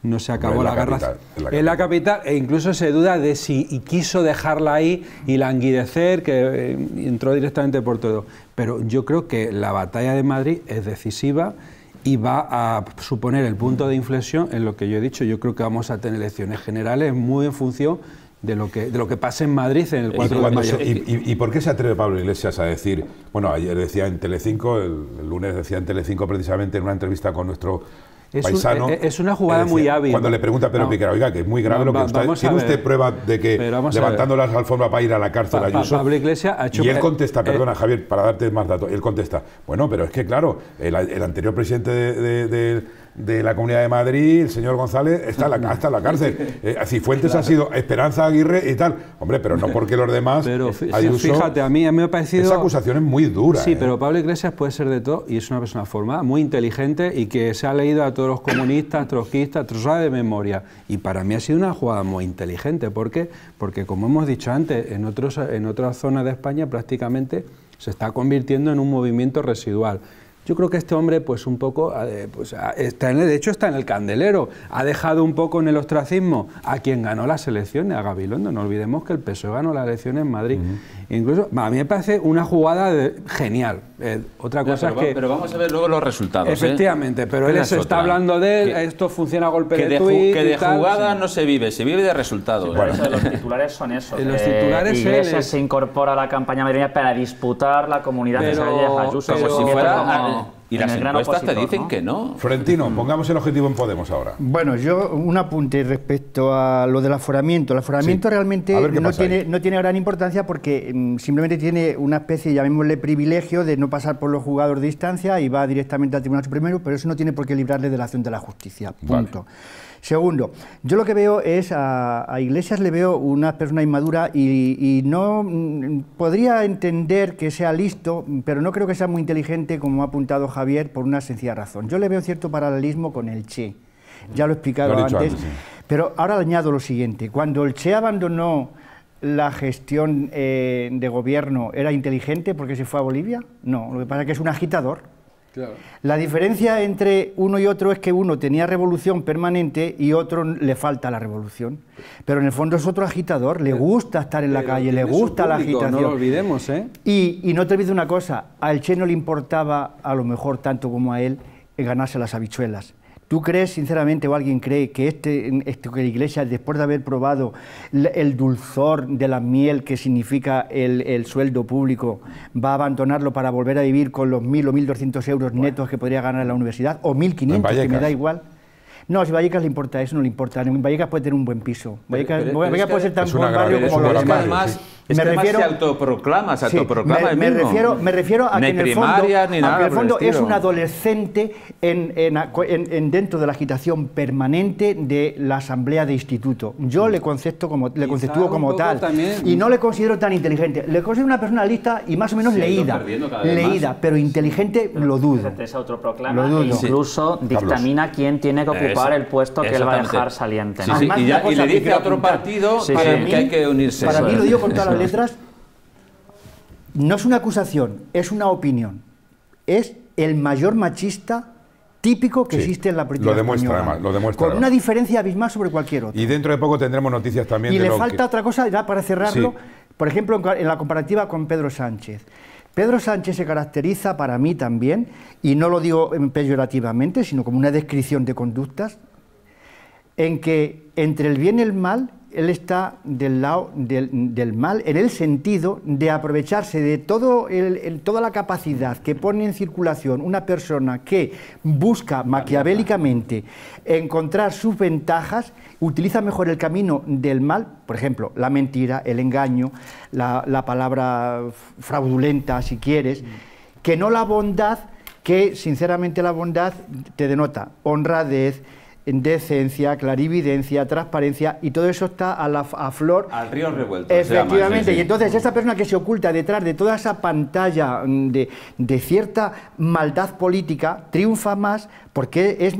no se acabó la, guerra. En la, capital, e incluso se duda de si quiso dejarla ahí y languidecer, que eh, entró directamente por todo. Pero yo creo que la batalla de Madrid es decisiva y va a suponer el punto de inflexión en lo que yo he dicho. Yo creo que vamos a tener elecciones generales muy en función de lo que, de lo que pasa en Madrid en el 4 de y, y, por qué se atreve Pablo Iglesias a decir, bueno, ayer decía en Telecinco, el, el lunes decía en Telecinco precisamente en una entrevista con nuestro es, paisano, eh, es una jugada muy hábil. Cuando le pregunta a Pedro oiga, que es muy grave lo que usted... ¿Tiene usted prueba de que levantando las alfombras para ir a la cárcel a Pablo Iglesias ha Y él contesta, eh, perdona, Javier, para darte más datos, él contesta, bueno, pero es que, claro, el, anterior presidente de de la Comunidad de Madrid, el señor González, está en la, cárcel. así Cifuentes eh, ha sido Esperanza Aguirre y tal. Hombre, pero no porque los demás... Pero eh, fíjate, a mí, me ha parecido... Esa acusación es muy dura. Sí, ¿eh? pero Pablo Iglesias puede ser de todo y es una persona formada, muy inteligente y que se ha leído a todos los comunistas, trotskistas, trozada de memoria. Y para mí ha sido una jugada muy inteligente. ¿Por qué? Porque como hemos dicho antes, en, otros, en otras zonas de España prácticamente se está convirtiendo en un movimiento residual. Yo creo que este hombre, pues un poco, eh, pues, está en el, de hecho está en el candelero, ha dejado un poco en el ostracismo a quien ganó las elecciones, a Gabilondo. No olvidemos que el PSOE ganó las elecciones en Madrid. Incluso, a mí me parece una jugada genial. Eh, otra cosa pero, que. Pero vamos a ver luego los resultados. ¿eh? Efectivamente, pero él se está hablando de él, esto funciona a golpe de, de Que de jugada no se vive, se vive de resultados. los titulares son esos. Eh, los titulares Iglesias se incorpora a la campaña madrileña para disputar la comunidad de Ayuso. como si fuera, y las encuestas te dicen que no. Florentino, pongamos el objetivo en Podemos ahora. Bueno, yo un apunte respecto a lo del aforamiento. El aforamiento realmente no tiene, no tiene gran importancia porque mm, simplemente tiene una especie, llamémosle privilegio, de no pasar por los jugadores de distancia y va directamente al Tribunal Supremo, pero eso no tiene por qué librarle de la acción de la justicia. Punto. Segundo, yo lo que veo es a, Iglesias le veo una persona inmadura y, no mm, podría entender que sea listo, pero no creo que sea muy inteligente, como ha apuntado Javier, por una sencilla razón. Yo le veo cierto paralelismo con el Che. Ya lo he explicado antes. Pero ahora añado lo siguiente. Cuando el Che abandonó la gestión eh, de gobierno era inteligente porque se fue a Bolivia? No, lo que pasa es que es un agitador. La diferencia entre uno y otro es que uno tenía revolución permanente y otro le falta la revolución. Pero en el fondo es otro agitador, le gusta estar en la calle, le gusta la agitación. No lo olvidemos, ¿eh? Y, y no te olvides una cosa, al Che no le importaba a lo mejor tanto como a él ganarse las habichuelas ¿Tú crees sinceramente o alguien cree que, este, que la iglesia, después de haber probado el, dulzor de la miel que significa el, sueldo público, va a abandonarlo para volver a vivir con los 1.000 o 1.200 euros netos que podría ganar la universidad? ¿O 1.500, que me da igual? No, si Vallecas le importa eso, no le importa. Vallecas puede tener un buen piso. Vallecas, puede ser tan buen barrio como lo me refiero, se autoproclama, se autoproclama me, refiero, me refiero a que en el fondo, es un adolescente en, dentro de la agitación permanente de la asamblea de instituto. Yo le concepto como le conceptúo como tal y no le considero tan inteligente. Le considero una persona lista y más o menos leída, leída, pero inteligente lo dudo. autoproclama e incluso dictamina quién tiene que ocupar el puesto que él va a dejar saliente. y, ya, le dice a otro partido para que hay que unirse. Para mí lo digo con la letras no es una acusación, es una opinión. Es el mayor machista típico que existe en la política lo demuestra lo demuestra con una diferencia abismal sobre cualquier otro. Y dentro de poco tendremos noticias también. Y le falta otra cosa, ya para cerrarlo, por ejemplo, en la comparativa con Pedro Sánchez. Pedro Sánchez se caracteriza para mí también, y no lo digo peyorativamente, sino como una descripción de conductas, en que entre el bien y el mal él está del lado del, mal en el sentido de aprovecharse de todo toda la capacidad que pone en circulación una persona que busca maquiavélicamente encontrar sus ventajas, utiliza mejor el camino del mal, por ejemplo, la mentira, el engaño, la palabra fraudulenta, si quieres, mm. que no la bondad, que sinceramente la bondad te denota honradez, decencia, clarividencia, transparencia y todo eso está a, la, a flor. Al río revuelto. Efectivamente, y entonces esa persona que se oculta detrás de toda esa pantalla mm, de, de cierta maldad política triunfa más porque es,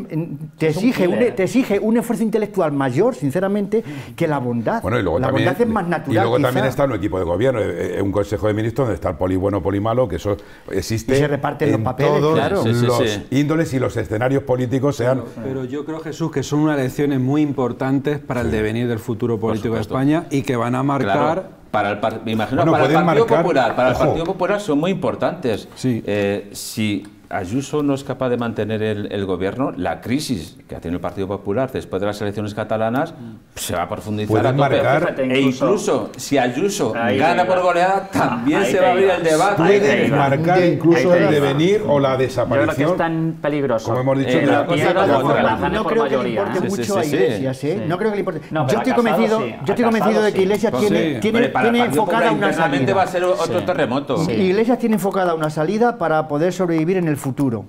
te, exige un, e, te exige un esfuerzo intelectual mayor, sinceramente, que la bondad. Bueno, y luego la bondad es más natural. Y luego también está un equipo de gobierno, eh, eh, un consejo de ministros donde está el poli bueno, poli malo, que eso existe. Y se reparten los papeles, todos los índoles y los escenarios políticos sean. Pero, yo creo, Jesús, que son unas elecciones muy importantes para el devenir del futuro político de España y que van a marcar. para el, me imagino, para el Partido Popular, para el Partido Popular son muy importantes. Sí. Eh, si Ayuso no es capaz de mantener el, el, gobierno, la crisis que ha tenido el Partido Popular después de las elecciones catalanas mm. se va a profundizar. Puede marcar, e, e incluso si Ayuso gana por goleada, también se va a abrir el debate. Puede marcar incluso el devenir o la desaparición. Yo que es tan peligroso. Como hemos dicho, eh, la cosa no, no creo que le importe mucho a Iglesias. No creo que le importe. yo estoy convencido, yo estoy convencido de que Iglesias pues tiene, tiene, enfocada una salida. va a ser otro terremoto. Iglesias tiene enfocada una salida para poder sobrevivir en el futuro?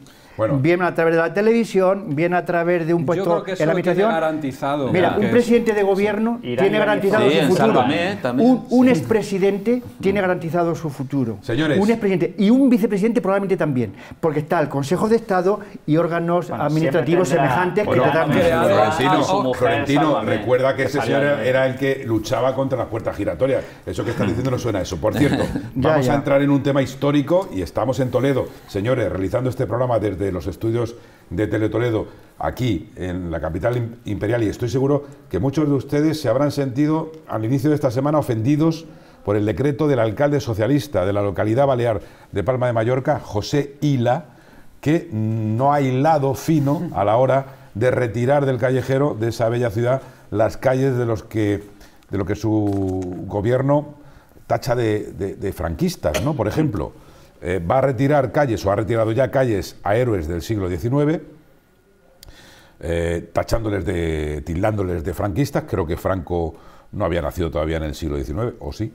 Viene a través de la televisión, bien a través de un puesto que garantizado. Mira, un presidente de gobierno tiene garantizado su futuro. un, expresidente tiene garantizado su futuro. Señores. Un expresidente y un vicepresidente probablemente también, porque está el Consejo de Estado y órganos administrativos semejantes que tratan Florentino, Florentino recuerda que, ese señor era, el que luchaba contra las puertas giratorias. Eso que están diciendo no suena a eso. Por cierto, vamos a entrar en un tema histórico y estamos en Toledo, señores, realizando este programa desde de los estudios de Teletoledo aquí en la capital imperial y estoy seguro que muchos de ustedes se habrán sentido al inicio de esta semana ofendidos por el decreto del alcalde socialista de la localidad balear de Palma de Mallorca, José Hila, que no ha hilado fino a la hora de retirar del callejero de esa bella ciudad las calles de los que lo que su gobierno tacha de, de franquistas, ¿no? Por ejemplo. Eh, va a retirar calles, o ha retirado ya calles a héroes del siglo XIX, eh, tachándoles de, tildándoles de franquistas, creo que Franco no había nacido todavía en el siglo XIX, o sí.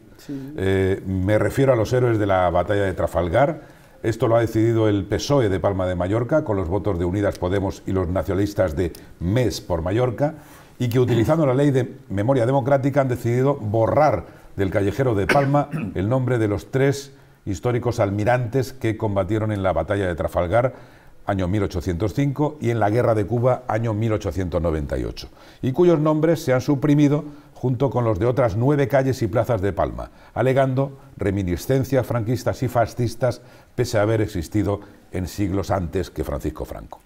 Eh, me refiero a los héroes de la batalla de Trafalgar. Esto lo ha decidido el PSOE de Palma de Mallorca, con los votos de Unidas Podemos y los nacionalistas de MES por Mallorca, y que utilizando la ley de memoria democrática han decidido borrar del callejero de Palma el nombre de los tres históricos almirantes que combatieron en la batalla de Trafalgar año 1805 y en la guerra de Cuba año 1898, y cuyos nombres se han suprimido junto con los de otras nueve calles y plazas de Palma, alegando reminiscencias franquistas y fascistas pese a haber existido en siglos antes que Francisco Franco.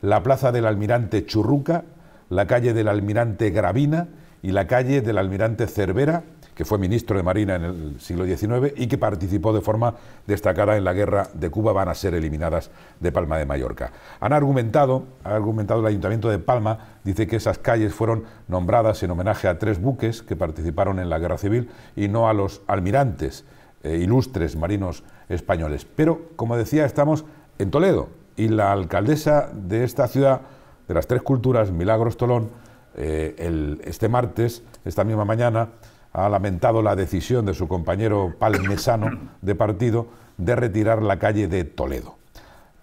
La plaza del almirante Churruca, la calle del almirante Gravina y la calle del almirante Cervera que fue ministro de Marina en el siglo XIX y que participó de forma destacada en la guerra de Cuba, van a ser eliminadas de Palma de Mallorca. Han argumentado, ha argumentado el Ayuntamiento de Palma, dice que esas calles fueron nombradas en homenaje a tres buques que participaron en la guerra civil y no a los almirantes eh, ilustres marinos españoles. Pero, como decía, estamos en Toledo y la alcaldesa de esta ciudad de las tres culturas, Milagros Tolón, eh, este martes, esta misma mañana, ha lamentado la decisión de su compañero palmesano de partido de retirar la calle de Toledo.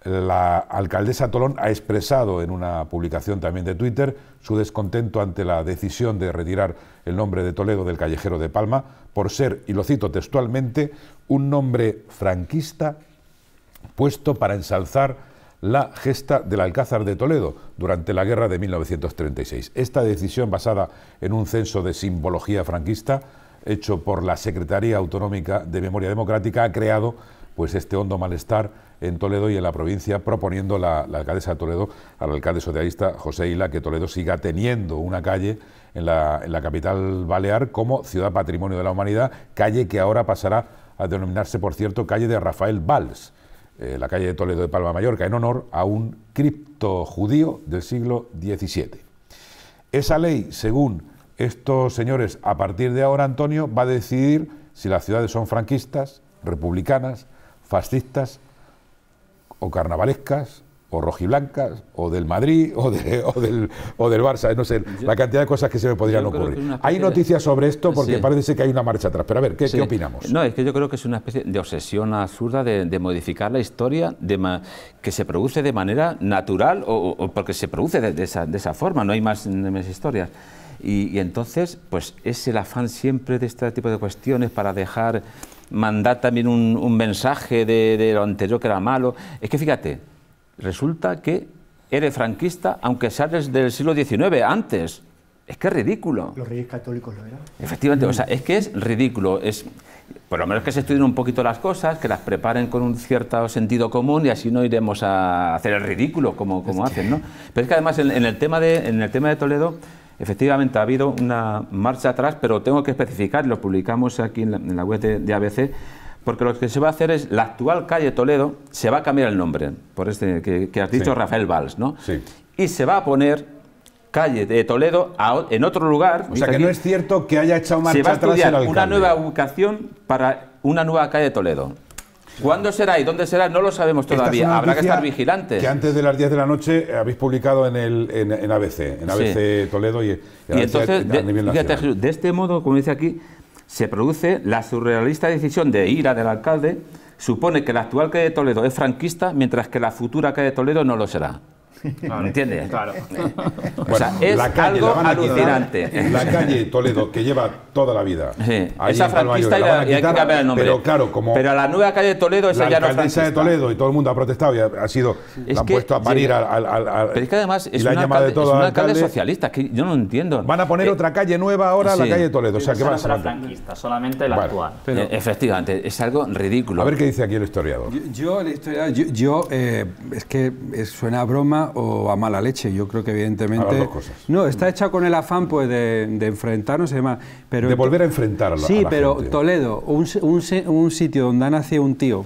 La alcaldesa Tolón ha expresado en una publicación también de Twitter su descontento ante la decisión de retirar el nombre de Toledo del callejero de Palma por ser, y lo cito textualmente, un nombre franquista puesto para ensalzar la gesta del Alcázar de Toledo durante la guerra de 1936. Esta decisión, basada en un censo de simbología franquista hecho por la Secretaría Autonómica de Memoria Democrática, ha creado pues este hondo malestar en Toledo y en la provincia, proponiendo la, la alcaldesa de Toledo, al alcalde socialista José Hila, que Toledo siga teniendo una calle en la, en la capital balear como ciudad patrimonio de la humanidad, calle que ahora pasará a denominarse, por cierto, calle de Rafael Valls eh, la calle de Toledo de Palma, Mallorca, en honor a un cripto judío del siglo XVII. Esa ley, según estos señores, a partir de ahora, Antonio, va a decidir si las ciudades son franquistas, republicanas, fascistas o carnavalescas o rojiblancas, o del Madrid, o, del, o Barça, no sé, la cantidad de cosas que se me podrían ocurrir. Hay noticias sobre esto porque parece que hay una marcha atrás, pero a ver, ¿qué, opinamos? No, es que yo creo que es una especie de obsesión absurda de, modificar la historia de que se produce de manera natural o, porque se produce de, esa, forma, no hay más, más historias. Y, entonces, pues es el afán siempre de este tipo de cuestiones para dejar, mandar también un, mensaje de, de lo anterior que era malo. Es que fíjate, resulta que eres franquista aunque sales del siglo XIX, antes. Es que es ridículo. Los reyes católicos lo eran. Efectivamente, o sea, mm. es que es ridículo. Es, por lo menos que se estudien un poquito las cosas, que las preparen con un cierto sentido común y así no iremos a hacer el ridículo como, como hacen, ¿no? Pero es que además en, el tema de, en el tema de Toledo, efectivamente ha habido una marcha atrás, pero tengo que especificar, lo publicamos aquí en la, web de ABC, porque lo que se va a hacer es, la actual calle Toledo se va a cambiar el nombre, por este que, has dicho Rafael Valls, ¿no? Sí. Y se va a poner calle de Toledo en otro lugar. O sea que no es cierto que haya echado marcha se va a estudiar una nueva ubicación para una nueva calle Toledo. ¿Cuándo será y dónde será? No lo sabemos todavía. Habrá que estar vigilantes. Que antes de las 10 de la noche habéis publicado en, el, en, ABC, en ABC Toledo y, y, entonces, de, de este modo, como dice aquí, se produce la surrealista decisión de ira del alcalde, supone que la actual calle de Toledo es franquista, mientras que la futura calle de Toledo no lo será. Claro, ¿Me entiendes? Claro. O sea, es algo alucinante. La calle Toledo, que lleva toda la vida. Sí. Esa franquista Mayor, y, la, la hay que cambiar el nombre. Pero claro, como... Pero la nueva calle de Toledo, esa ya no es franquista. de Toledo y todo el mundo ha protestado y ha, sido... Es la han puesto a parir sí, al, al, al, Pero es que además es, una alcalde, es un alcalde socialista, que yo no entiendo. Van a poner eh, otra calle nueva ahora, sí. la calle de Toledo. O sea, que va a ser... franquista, solamente la actual. Eh, efectivamente, es algo ridículo. A ver qué dice aquí el historiador. Yo, el historiador, yo, eh, es que suena a broma o a mala leche. Yo creo que evidentemente... No, está hecha con el afán pues, de, enfrentarnos y Pero, de volver a enfrentar Sí, pero Toledo, un, un, sitio donde ha nacido un tío,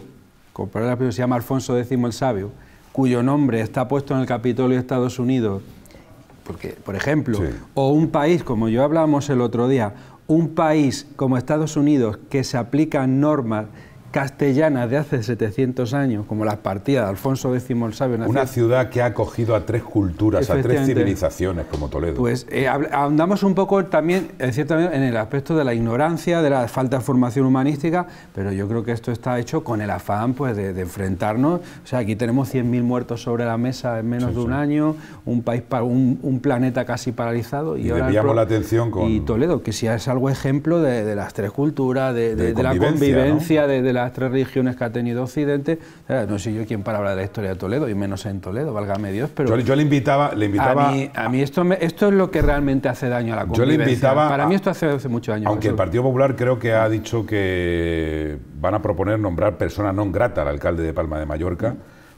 que se llama Alfonso X el Sabio, cuyo nombre está puesto en el Capitolio de Estados Unidos, porque, por ejemplo, o un país, como yo hablábamos el otro día, un país como Estados Unidos que se aplican normas castellana de hace 700 años, como las partidas de Alfonso X el Sabio. Una, ciudad que ha acogido a tres culturas, a tres civilizaciones como Toledo. Pues eh, andamos ahondamos un poco también, en cierto en el aspecto de la ignorancia, de la falta de formación humanística, pero yo creo que esto está hecho con el afán pues, de, enfrentarnos. O sea, aquí tenemos 100.000 muertos sobre la mesa en menos de un año, un país un, planeta casi paralizado. Y, Toledo, que si es algo ejemplo de, las tres culturas, de, la convivencia, de la tres religiones que ha tenido Occidente. No sé yo quién para hablar de la historia de Toledo, y menos en Toledo, válgame Dios, pero... Yo, le invitaba... Le invitaba a mí, esto, esto es lo que realmente hace daño a la convivencia. Yo le invitaba... Para mí esto hace, hace muchos años. Aunque el Partido Popular creo que ha dicho que van a proponer nombrar persona non grata al alcalde de Palma de Mallorca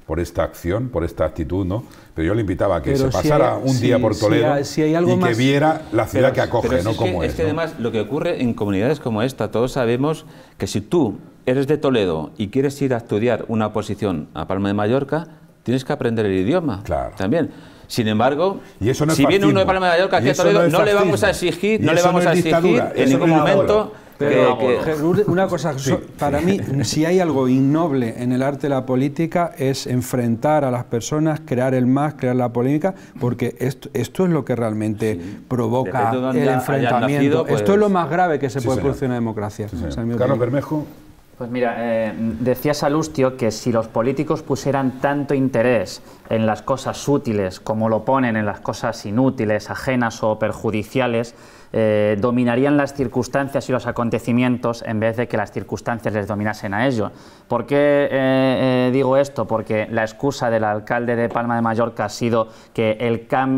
por esta acción, por esta actitud, ¿no? Pero yo le invitaba a que se pasara un día por Toledo si hay, algo y que viera la ciudad que acoge, ¿no? Es, como es, que además lo que ocurre en comunidades como esta, todos sabemos que si tú eres de Toledo y quieres ir a estudiar una posición a Palma de Mallorca, tienes que aprender el idioma claro. también. Sin embargo, si viene uno de Palma de Mallorca aquí a Toledo, no, le vamos a exigir, no le vamos a exigir en ningún momento... una cosa, para mí, si hay algo innoble en el arte de la política es enfrentar a las personas, crear el más, crear la polémica, porque esto, esto es lo que realmente provoca el enfrentamiento. esto es lo pues- más grave que se puede producir en una democracia. Carlos Bermejo. Pues mira, eh, decía Salustio que si los políticos pusieran tanto interés en las cosas útiles como lo ponen en las cosas inútiles, ajenas o perjudiciales, eh, dominarían las circunstancias y los acontecimientos en vez de que las circunstancias les dominasen a ellos. ¿Por qué eh, eh, digo esto? Porque la excusa del alcalde de Palma de Mallorca ha sido que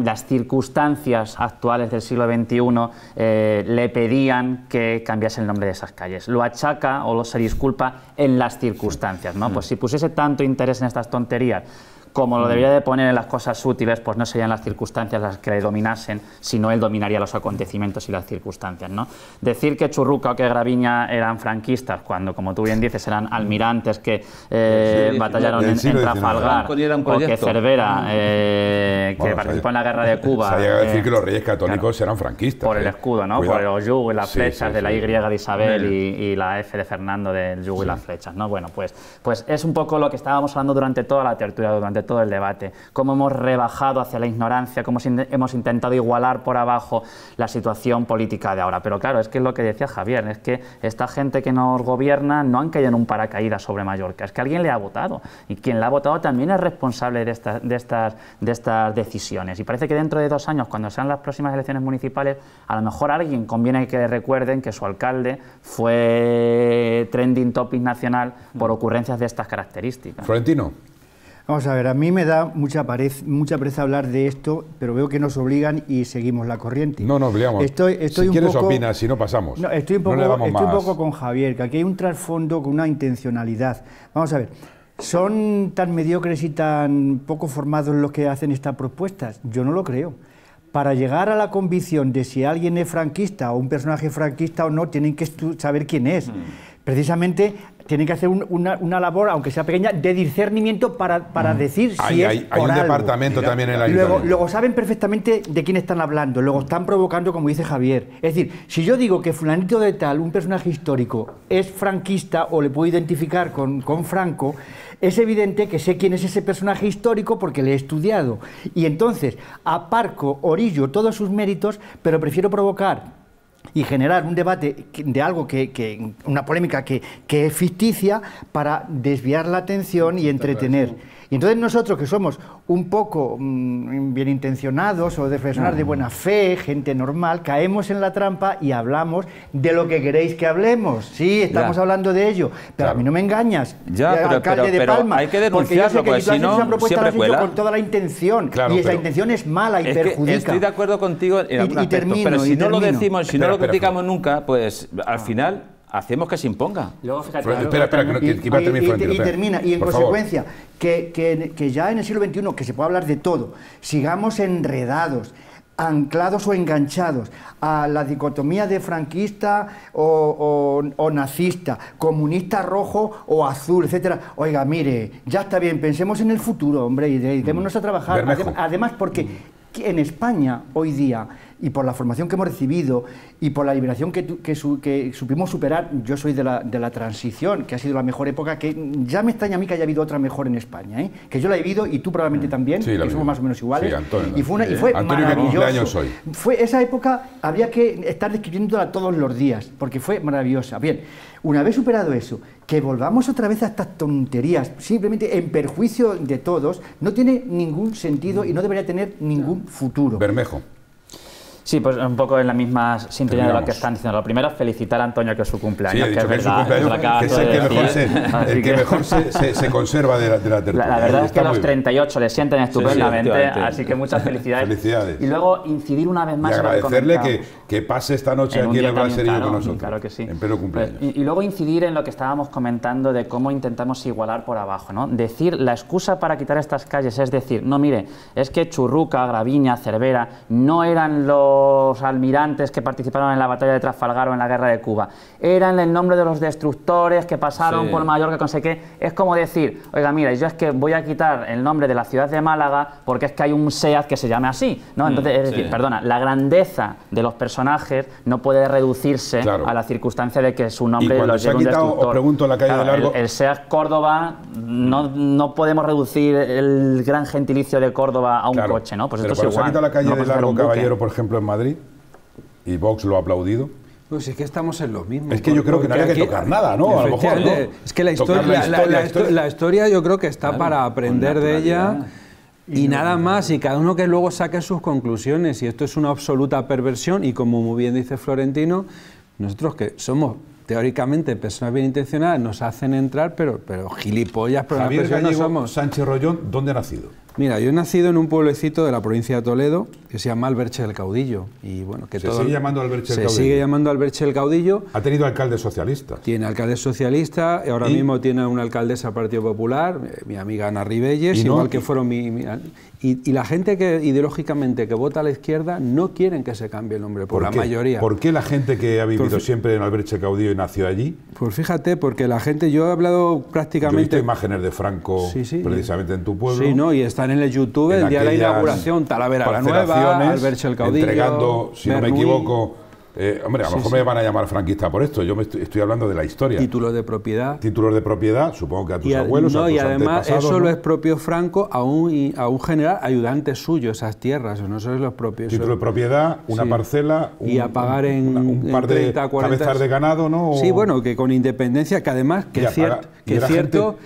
las circunstancias actuales del siglo XXI le pedían que cambiase el nombre de esas calles. Lo achaca o lo se disculpa en las circunstancias. Pues si pusiese tanto interés en estas tonterías, como lo debería de poner en las cosas útiles, pues no serían las circunstancias las que le dominasen, sino él dominaría los acontecimientos y las circunstancias. ¿no? Decir que Churruca o que Graviña eran franquistas, cuando, como tú bien dices, eran almirantes que eh, batallaron en, Trafalgar, o que Cervera, eh, que participó en la guerra de Cuba... Se decir eh, que los reyes católicos eran franquistas. Por el escudo, ¿no? Por el yugo y las flechas de la Y de Isabel y, la F de Fernando del yugo y las flechas, ¿no? Bueno, pues, pues es un poco lo que estábamos hablando durante toda la tertulia, durante todo el debate, cómo hemos rebajado hacia la ignorancia, cómo hemos intentado igualar por abajo la situación política de ahora. Pero claro, es que es lo que decía Javier, es que esta gente que nos gobierna no han caído en un paracaídas sobre Mallorca, es que alguien le ha votado y quien la ha votado también es responsable de, estas, de estas decisiones. Y parece que dentro de dos años, cuando sean las próximas elecciones municipales, a lo mejor alguien conviene que recuerden que su alcalde fue trending topic nacional por mm. ocurrencias de estas características. Florentino. Vamos a ver, a mí me da mucha, pared mucha pereza hablar de esto, pero veo que nos obligan y seguimos la corriente. No nos obligamos. Estoy, si quieres opina, si no pasamos. estoy un poco, estoy un poco con Javier, que aquí hay un trasfondo con una intencionalidad. Vamos a ver, ¿son tan mediocres y tan poco formados los que hacen estas propuestas? Yo no lo creo para llegar a la convicción de si alguien es franquista o un personaje franquista o no, tienen que saber quién es. Mm precisamente tienen que hacer una, labor, aunque sea pequeña, de discernimiento para, mm. decir si hay, es hay un departamento también en la luego, luego saben perfectamente de quién están hablando, luego están provocando, como dice Javier. Es decir, si yo digo que fulanito de tal, un personaje histórico, es franquista o le puedo identificar con, con Franco, es evidente que sé quién es ese personaje histórico porque le he estudiado. Y entonces aparco, orillo todos sus méritos, pero prefiero provocar y generar un debate de algo que, una polémica que, que, es ficticia para desviar la atención y entretener. Y entonces nosotros que somos un poco mm, bien intencionados o de personas de buena fe, gente normal, caemos en la trampa y hablamos de lo que queréis que hablemos. Sí, estamos hablando de ello, pero a mí no me engañas. Ya, eh, pero, hay que denunciarlo, porque, que si no, siempre con toda la intención y esa intención es mala y perjudica. estoy de acuerdo contigo y, termino, pero si no lo decimos, si no lo criticamos nunca, pues al ah. final hacemos que se imponga. espera, y, termina, y en consecuencia, que, ya en el siglo XXI, que se puede hablar de todo, sigamos enredados, anclados o enganchados a la dicotomía de franquista o, nazista, comunista rojo o azul, etcétera. Oiga, mire, ya está bien, pensemos en el futuro, hombre, y dediquémonos a mm. trabajar. además, porque mm en España hoy día, y por la formación que hemos recibido, y por la liberación que, supimos superar, yo soy de la, transición, que ha sido la mejor época, que ya me extraña a mí que haya habido otra mejor en España, ¿eh? que yo la he vivido, y tú probablemente mm. también, que somos más o menos iguales. y fue, una, y fue Fue esa época, había que estar describiéndola todos los días, porque fue maravillosa. Bien, una vez superado eso, que volvamos otra vez a estas tonterías, simplemente en perjuicio de todos, no tiene ningún sentido y no debería tener ningún futuro. Bermejo. Sí, pues un poco en la misma sintonía de lo que están diciendo. Lo primero es felicitar a Antonio que es su cumpleaños, que, es verdad, que el que mejor, se, conserva de la, tercera la ¿eh? verdad es que a los 38 le sienten estupendamente, así que muchas felicidades. Y luego incidir una vez más en lo que, pase esta noche aquí en el con nosotros. Y, luego incidir en lo que estábamos comentando de cómo intentamos igualar por abajo, ¿no? Decir la excusa para quitar estas calles es decir, no mire, es que Churruca, Graviña, Cervera no eran los almirantes que participaron en la batalla de Trafalgar o en la guerra de Cuba, eran el nombre de los destructores que pasaron por Mallorca, con sé qué. Es como decir, oiga, mira, yo es que voy a quitar el nombre de la ciudad de Málaga porque es que hay un sead que se llame así. ¿no? Mm, Entonces, es decir, perdona, la grandeza de los personajes no puede reducirse a la circunstancia de que su nombre lo destructor. pregunto, la calle de El, sead Córdoba, no, no podemos reducir el gran gentilicio de Córdoba a un coche, ¿no? Pues es Se la calle de Largo Caballero, por ejemplo, Madrid y Vox lo ha aplaudido. Pues es que estamos en lo mismo. Es que yo creo que no había que tocar nada, ¿no? A lo mejor, Es que la historia, la, yo creo que está para aprender de ella y, nada más, y cada uno que luego saque sus conclusiones. Y esto es una absoluta perversión, y como muy bien dice Florentino, nosotros que somos teóricamente personas bien intencionadas nos hacen entrar, pero, pero gilipollas, pero Javier no somos. Sánchez Rollón, ¿dónde ha nacido? Mira, yo he nacido en un pueblecito de la provincia de Toledo que se llama Alberche del Caudillo. Y bueno, que se sigue llamando Alberche del Caudillo. Se sigue llamando Alberche del Caudillo. Ha tenido alcalde socialista. Tiene alcalde socialista, ahora mismo tiene una alcaldesa Partido Popular, eh, mi amiga Ana Ribelles, igual que fueron mi... y, la gente que ideológicamente que vota a la izquierda no quieren que se cambie el nombre, por, la mayoría. ¿Por qué la gente que ha vivido siempre en Alberche del Caudillo y nació allí? Pues fíjate, porque la gente, yo he hablado prácticamente... Yo imágenes de Franco precisamente en tu pueblo. Sí, ¿no? Y está están en el YouTube el día de la inauguración, Talavera la Nueva, Albert el entregando, si no me equivoco, eh, hombre, a lo mejor me van a llamar franquista por esto. Yo me estoy, hablando de la historia. Títulos de propiedad. Títulos de propiedad, supongo que a tus y a, abuelos. No, y además eso lo es propio Franco a un, general ayudante suyo, esas tierras. No son es los propios. Título de propiedad, una parcela. Un, y a pagar en un par de cabezas de ganado, ¿no? Sí, bueno, que con independencia, que además, que, es cierto.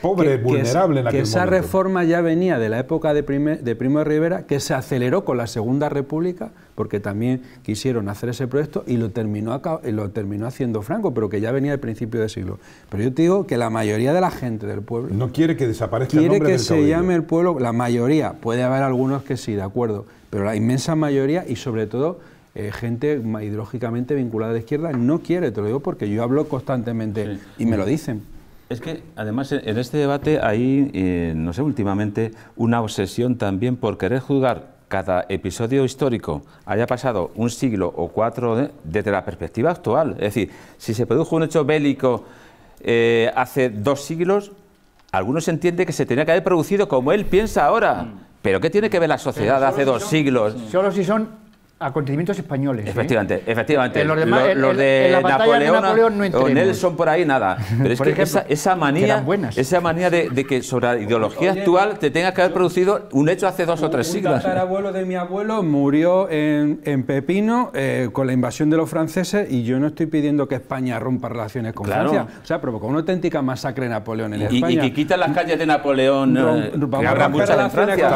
pobre, que, que esa reforma ya venía de la época de, de Primo de Rivera, que se aceleró con la Segunda República porque también quisieron hacer ese proyecto y lo terminó, lo terminó haciendo Franco, pero que ya venía del principio del siglo. Pero yo te digo que la mayoría de la gente del pueblo... No quiere que desaparezca el nombre que se llame el pueblo, la mayoría, puede haber algunos que sí, de acuerdo, pero la inmensa mayoría y sobre todo eh, gente ideológicamente vinculada a la izquierda no quiere, te lo digo porque yo hablo constantemente y me lo dicen. Es que además en este debate hay, eh, no sé, últimamente una obsesión también por querer juzgar cada episodio histórico haya pasado un siglo o cuatro desde la perspectiva actual. Es decir, si se produjo un hecho bélico eh, hace dos siglos, algunos entienden que se tenía que haber producido como él piensa ahora. Mm. ¿Pero qué tiene que ver la sociedad hace dos siglos? Solo si son acontecimientos españoles. ¿eh? Efectivamente, efectivamente. los de, Napoleón, no entremos. o Nelson por ahí nada. Pero es que esa, esa, manía, esa manía de, que sobre la ideología actual te tenga que haber producido un hecho hace dos o tres siglos. El abuelo de mi abuelo murió en, en Pepino eh, con la invasión de los franceses y yo no estoy pidiendo que España rompa relaciones con claro. Francia. O sea, provocó una auténtica masacre Napoleón en y, España. Y que quitan las calles de Napoleón. Eh, que habrá muchas en Francia.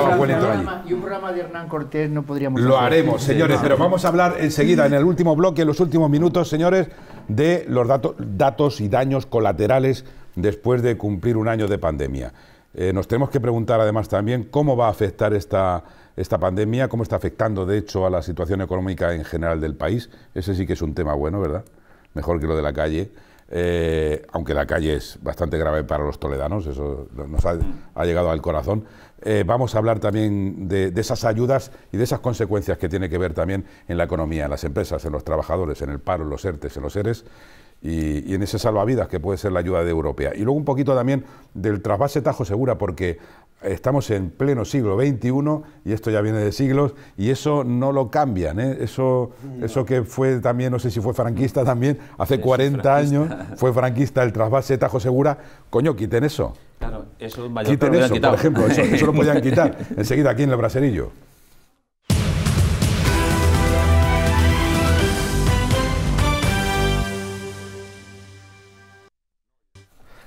Y un programa de Hernán Cortés no podríamos. Lo haremos, este señor pero vamos a hablar enseguida, en el último bloque, en los últimos minutos, señores, de los datos, y daños colaterales después de cumplir un año de pandemia. Eh, nos tenemos que preguntar además también cómo va a afectar esta, esta pandemia, cómo está afectando de hecho a la situación económica en general del país. Ese sí que es un tema bueno, ¿verdad? Mejor que lo de la calle. Eh, aunque la calle es bastante grave para los toledanos, eso nos ha, llegado al corazón. Eh, vamos a hablar también de, esas ayudas y de esas consecuencias que tiene que ver también en la economía, en las empresas, en los trabajadores, en el paro, en los ERTES, en los ERES. Y, y, en ese salvavidas que puede ser la ayuda de Europea. Y luego un poquito también del trasvase Tajo Segura, porque estamos en pleno siglo XXI y esto ya viene de siglos y eso no lo cambian. ¿eh? Eso, eso que fue también, no sé si fue franquista también, hace 40 años fue franquista el trasvase Tajo Segura. Coño, quiten eso. Claro, eso es mayor Quiten eso, por ejemplo, eso, lo podían quitar enseguida aquí en el braserillo.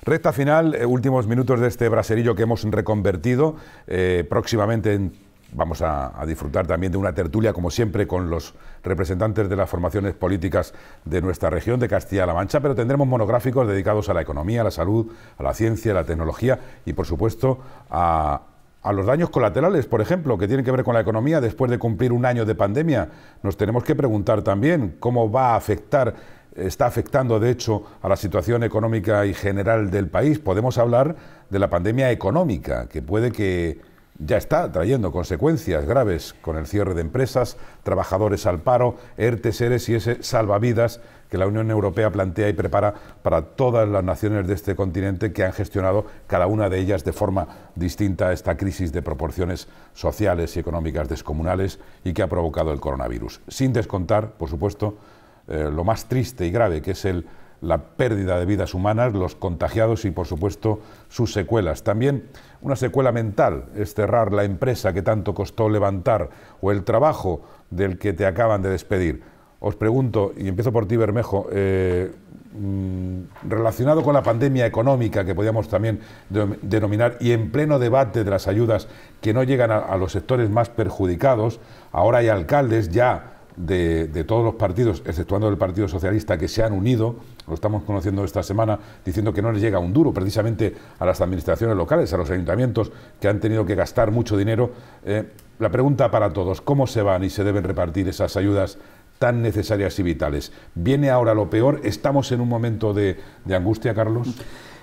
Recta final, eh, últimos minutos de este braserillo que hemos reconvertido. Eh, próximamente vamos a, disfrutar también de una tertulia, como siempre, con los representantes de las formaciones políticas de nuestra región, de Castilla-La Mancha, pero tendremos monográficos dedicados a la economía, a la salud, a la ciencia, a la tecnología y, por supuesto, a, a los daños colaterales, por ejemplo, que tienen que ver con la economía después de cumplir un año de pandemia. Nos tenemos que preguntar también cómo va a afectar está afectando, de hecho, a la situación económica y general del país. Podemos hablar de la pandemia económica, que puede que ya está trayendo consecuencias graves con el cierre de empresas, trabajadores al paro, ERTES, y ese salvavidas que la Unión Europea plantea y prepara para todas las naciones de este continente que han gestionado cada una de ellas de forma distinta esta crisis de proporciones sociales y económicas descomunales y que ha provocado el coronavirus. Sin descontar, por supuesto, eh, lo más triste y grave, que es el, la pérdida de vidas humanas, los contagiados y, por supuesto, sus secuelas. También una secuela mental es cerrar la empresa que tanto costó levantar o el trabajo del que te acaban de despedir. Os pregunto, y empiezo por ti, Bermejo, eh, mm, relacionado con la pandemia económica que podríamos también denominar y en pleno debate de las ayudas que no llegan a los sectores más perjudicados, ahora hay alcaldes ya de, todos los partidos, exceptuando el Partido Socialista, que se han unido, lo estamos conociendo esta semana, diciendo que no les llega un duro precisamente a las administraciones locales, a los ayuntamientos, que han tenido que gastar mucho dinero. Eh, la pregunta para todos, ¿cómo se van y se deben repartir esas ayudas tan necesarias y vitales? ¿Viene ahora lo peor? ¿Estamos en un momento de angustia, Carlos?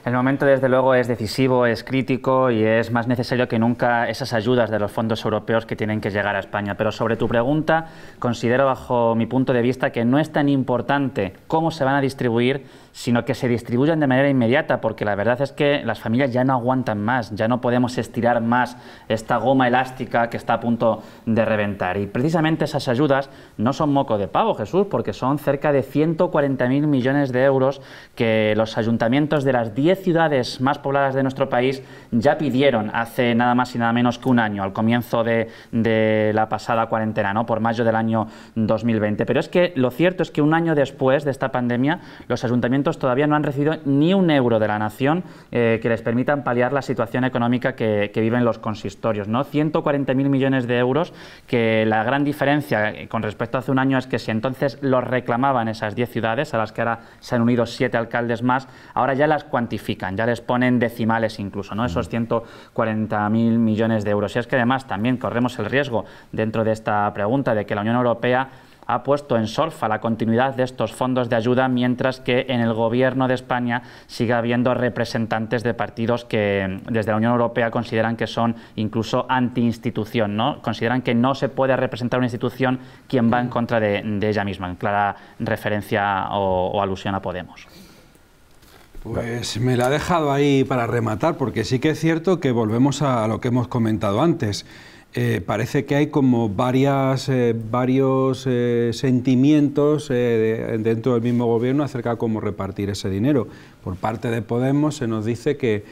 El momento, desde luego, es decisivo, es crítico y es más necesario que nunca esas ayudas de los fondos europeos que tienen que llegar a España. Pero sobre tu pregunta, considero, bajo mi punto de vista, que no es tan importante cómo se van a distribuir sino que se distribuyan de manera inmediata, porque la verdad es que las familias ya no aguantan más, ya no podemos estirar más esta goma elástica que está a punto de reventar. Y precisamente esas ayudas no son moco de pavo, Jesús, porque son cerca de 140.000 millones de euros que los ayuntamientos de las 10 ciudades más pobladas de nuestro país ya pidieron hace nada más y nada menos que un año, al comienzo de, de la pasada cuarentena, ¿no? por mayo del año 2020. Pero es que lo cierto es que un año después de esta pandemia, los todavía no han recibido ni un euro de la nación eh, que les permitan paliar la situación económica que, viven los consistorios. ¿no? 140.000 millones de euros, que la gran diferencia eh, con respecto a hace un año es que si entonces los reclamaban esas 10 ciudades, a las que ahora se han unido siete alcaldes más, ahora ya las cuantifican, ya les ponen decimales incluso, ¿no? esos 140.000 millones de euros. Y es que además también corremos el riesgo dentro de esta pregunta de que la Unión Europea ha puesto en solfa la continuidad de estos fondos de ayuda, mientras que en el gobierno de España sigue habiendo representantes de partidos que mm, desde la Unión Europea consideran que son incluso anti-institución, ¿no? consideran que no se puede representar una institución quien va en mm. contra de, ella misma, en clara referencia o, o alusión a Podemos. Pues me la ha dejado ahí para rematar, porque sí que es cierto que volvemos a lo que hemos comentado antes. Eh, parece que hay como varias, eh, varios eh, sentimientos dentro del mismo gobierno acerca de cómo repartir ese dinero. Por parte de Podemos se nos dice que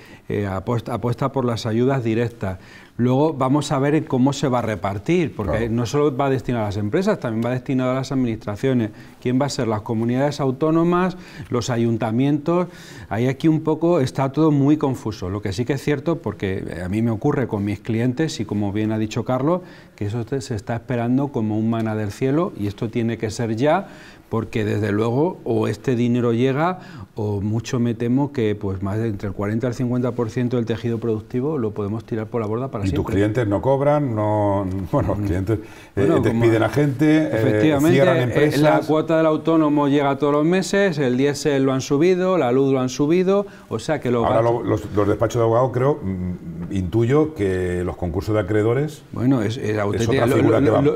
apuesta, por las ayudas directas. Luego vamos a ver cómo se va a repartir, porque no solo va destinar a las empresas, también va destinado a las administraciones quién va a ser, las comunidades autónomas, los ayuntamientos. Ahí aquí un poco está todo muy confuso. Lo que sí que es cierto, porque eh, a mí me ocurre con mis clientes y como bien ha dicho Carlos, que eso se está esperando como un mana del cielo y esto tiene que ser ya, porque desde luego o este dinero llega o mucho me temo que pues más de entre el 40 al 50% del tejido productivo lo podemos tirar por la borda para ¿Y Y tus clientes no cobran, no bueno, los mm. clientes eh, bueno, la a gente, eh, efectivamente, cierran empresas del autónomo llega todos los meses, el diésel lo han subido, la luz lo han subido, o sea que lo Ahora los, despachos de abogados, creo, mm, intuyo que los concursos de acreedores. Bueno, es,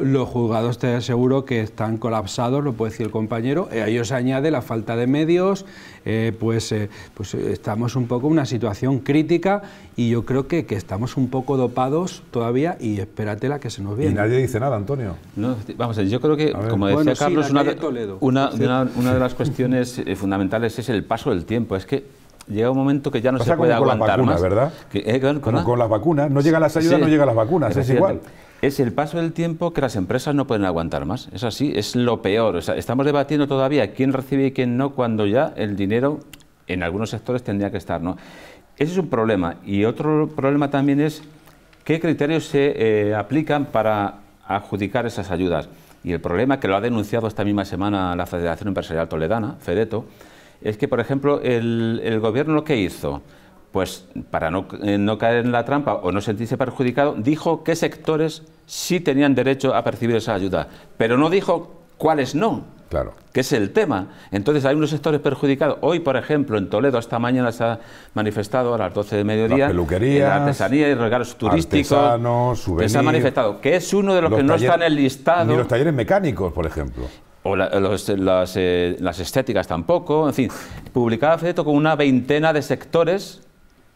los juzgados te aseguro que están colapsados, lo puede decir el compañero. Eh, A ellos añade la falta de medios, eh, pues, eh, pues estamos un poco en una situación crítica y yo creo que, que, estamos un poco dopados todavía y espérate la que se nos viene. Y nadie dice nada, Antonio. vamos, yo creo que, como decía Carlos, una, de una, de las cuestiones eh, fundamentales es el paso del tiempo. Es que llega un momento que ya no se puede aguantar más. ¿verdad? Que, eh, con, con, las vacunas, no llegan las ayudas, no llegan las vacunas, es igual. Es el paso del tiempo que las empresas no pueden aguantar más. Es así, es lo peor. estamos debatiendo todavía quién recibe y quién no cuando ya el dinero en algunos sectores tendría que estar, ¿no? Ese es un problema. Y otro problema también es qué criterios se eh, aplican para adjudicar esas ayudas. Y el problema, que lo ha denunciado esta misma semana la Federación Empresarial Toledana, FEDETO, es que, por ejemplo, el, gobierno lo que hizo, pues para no, eh, no, caer en la trampa o no sentirse perjudicado, dijo qué sectores sí tenían derecho a percibir esa ayuda, pero no dijo cuáles no. Claro. Que es el tema. Entonces hay unos sectores perjudicados. Hoy, por ejemplo, en Toledo, esta mañana se ha manifestado a las 12 de mediodía. La peluquería. artesanía y regalos turísticos. se ha manifestado. Que es uno de los, que no está en el listado. Y los talleres mecánicos, por ejemplo o eh, las, estéticas tampoco, en fin, publicaba Fedeto con una veintena de sectores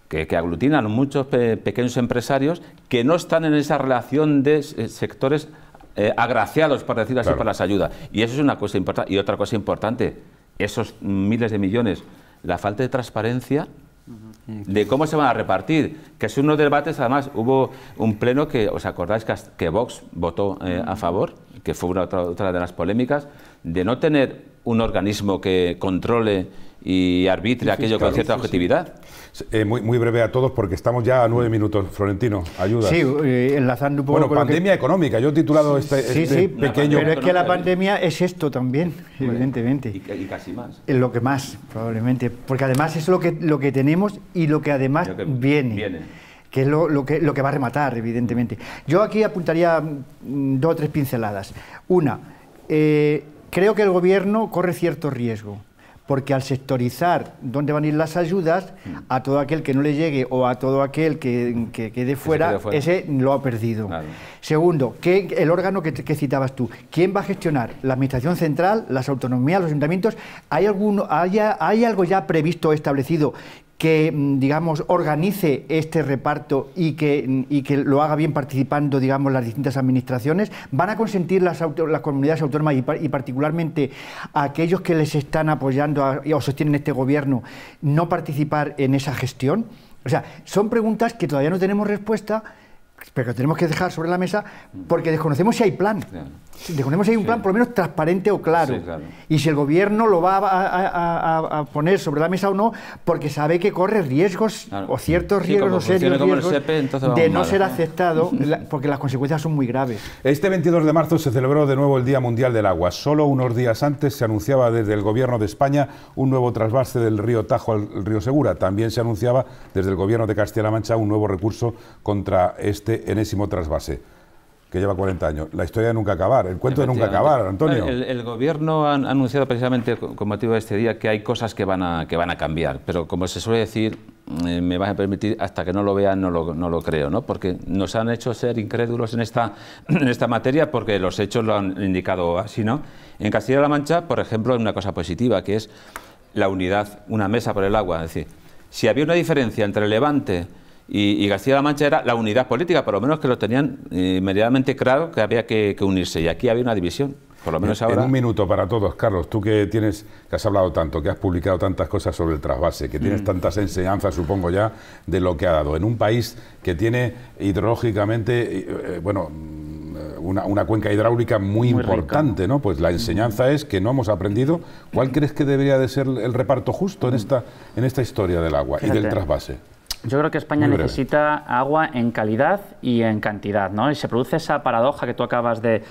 que, aglutinan muchos pequeños empresarios que no están en esa relación de eh, sectores eh, agraciados, por decirlo así, por las ayudas. Y eso es una cosa importante. Y otra cosa importante, esos miles de millones, la falta de transparencia de cómo se van a repartir, que es los debates, además hubo un pleno que, ¿os acordáis que, Vox votó eh, a favor? Que fue una otra, de las polémicas, de no tener un organismo que controle y arbitre aquello con cierta objetividad. Eh, muy, breve a todos porque estamos ya a nueve minutos, Florentino, ayuda. Sí, eh, enlazando un poco Bueno, pandemia económica, yo he titulado este, este, sí, pequeño... Pero es que la pandemia es esto también, evidentemente. Y, casi más. Eh, lo que más, probablemente, porque además es lo que, lo que tenemos y lo que además viene. que es lo, que, lo que va a rematar, evidentemente. Yo aquí apuntaría mm, dos o tres pinceladas. Una, creo que el gobierno corre cierto riesgo porque al sectorizar dónde van a ir las ayudas, mm. a todo aquel que no le llegue o a todo aquel que, quede fuera, ese lo ha perdido. Segundo, el órgano que, que, citabas tú, ¿quién va a gestionar? ¿La Administración Central, las autonomías, los ayuntamientos? ¿Hay, alguno, ¿Hay algo ya previsto, establecido, que, mm, digamos, organice este reparto y que, mm, que lo haga bien participando, digamos, las distintas administraciones? ¿Van a consentir las, las comunidades autónomas y, particularmente aquellos que les están apoyando o sostienen este gobierno no participar en esa gestión? O sea, son preguntas que todavía no tenemos respuesta, pero que tenemos que dejar sobre la mesa porque desconocemos si hay plan. Le ponemos hay un plan por lo menos transparente o claro. Y si el gobierno lo va a, poner sobre la mesa o no, porque sabe que corre riesgos o ciertos riesgos serios de no ser aceptado, porque las consecuencias son muy graves. Este 22 de marzo se celebró de nuevo el Día Mundial del Agua. Solo unos días antes se anunciaba desde el gobierno de España un nuevo trasvase del río Tajo al río Segura. También se anunciaba desde el gobierno de Castilla-La Mancha un nuevo recurso contra este enésimo trasvase que lleva 40 años. La historia de nunca acabar, el cuento de nunca acabar, Antonio. El, gobierno ha anunciado precisamente con motivo de este día que hay cosas que van a, que van a cambiar, pero como se suele decir, eh, me vas a permitir, hasta que no lo vean no lo, creo, ¿no? porque nos han hecho ser incrédulos en esta, en esta materia porque los hechos lo han indicado así. ¿no? En Castilla-La Mancha, por ejemplo, hay una cosa positiva que es la unidad, una mesa por el agua. Es decir, si había una diferencia entre Levante y, García de la Mancha era la unidad política, por lo menos que lo tenían inmediatamente eh, creado claro que había que, unirse. Y aquí había una división. Por lo menos ahora. En un minuto para todos, Carlos, tú que tienes, que has hablado tanto, que has publicado tantas cosas sobre el trasvase, que tienes mm. tantas enseñanzas, supongo ya, de lo que ha dado. En un país que tiene hidrológicamente, eh, eh, bueno, mm, una, cuenca hidráulica muy, importante, ¿no? Pues la enseñanza es que no hemos aprendido. ¿Cuál crees que debería de ser el reparto justo en esta, en esta historia del agua y del trasvase? Yo creo que España necesita agua en calidad y en cantidad, ¿no? Y se produce esa paradoja que tú acabas de,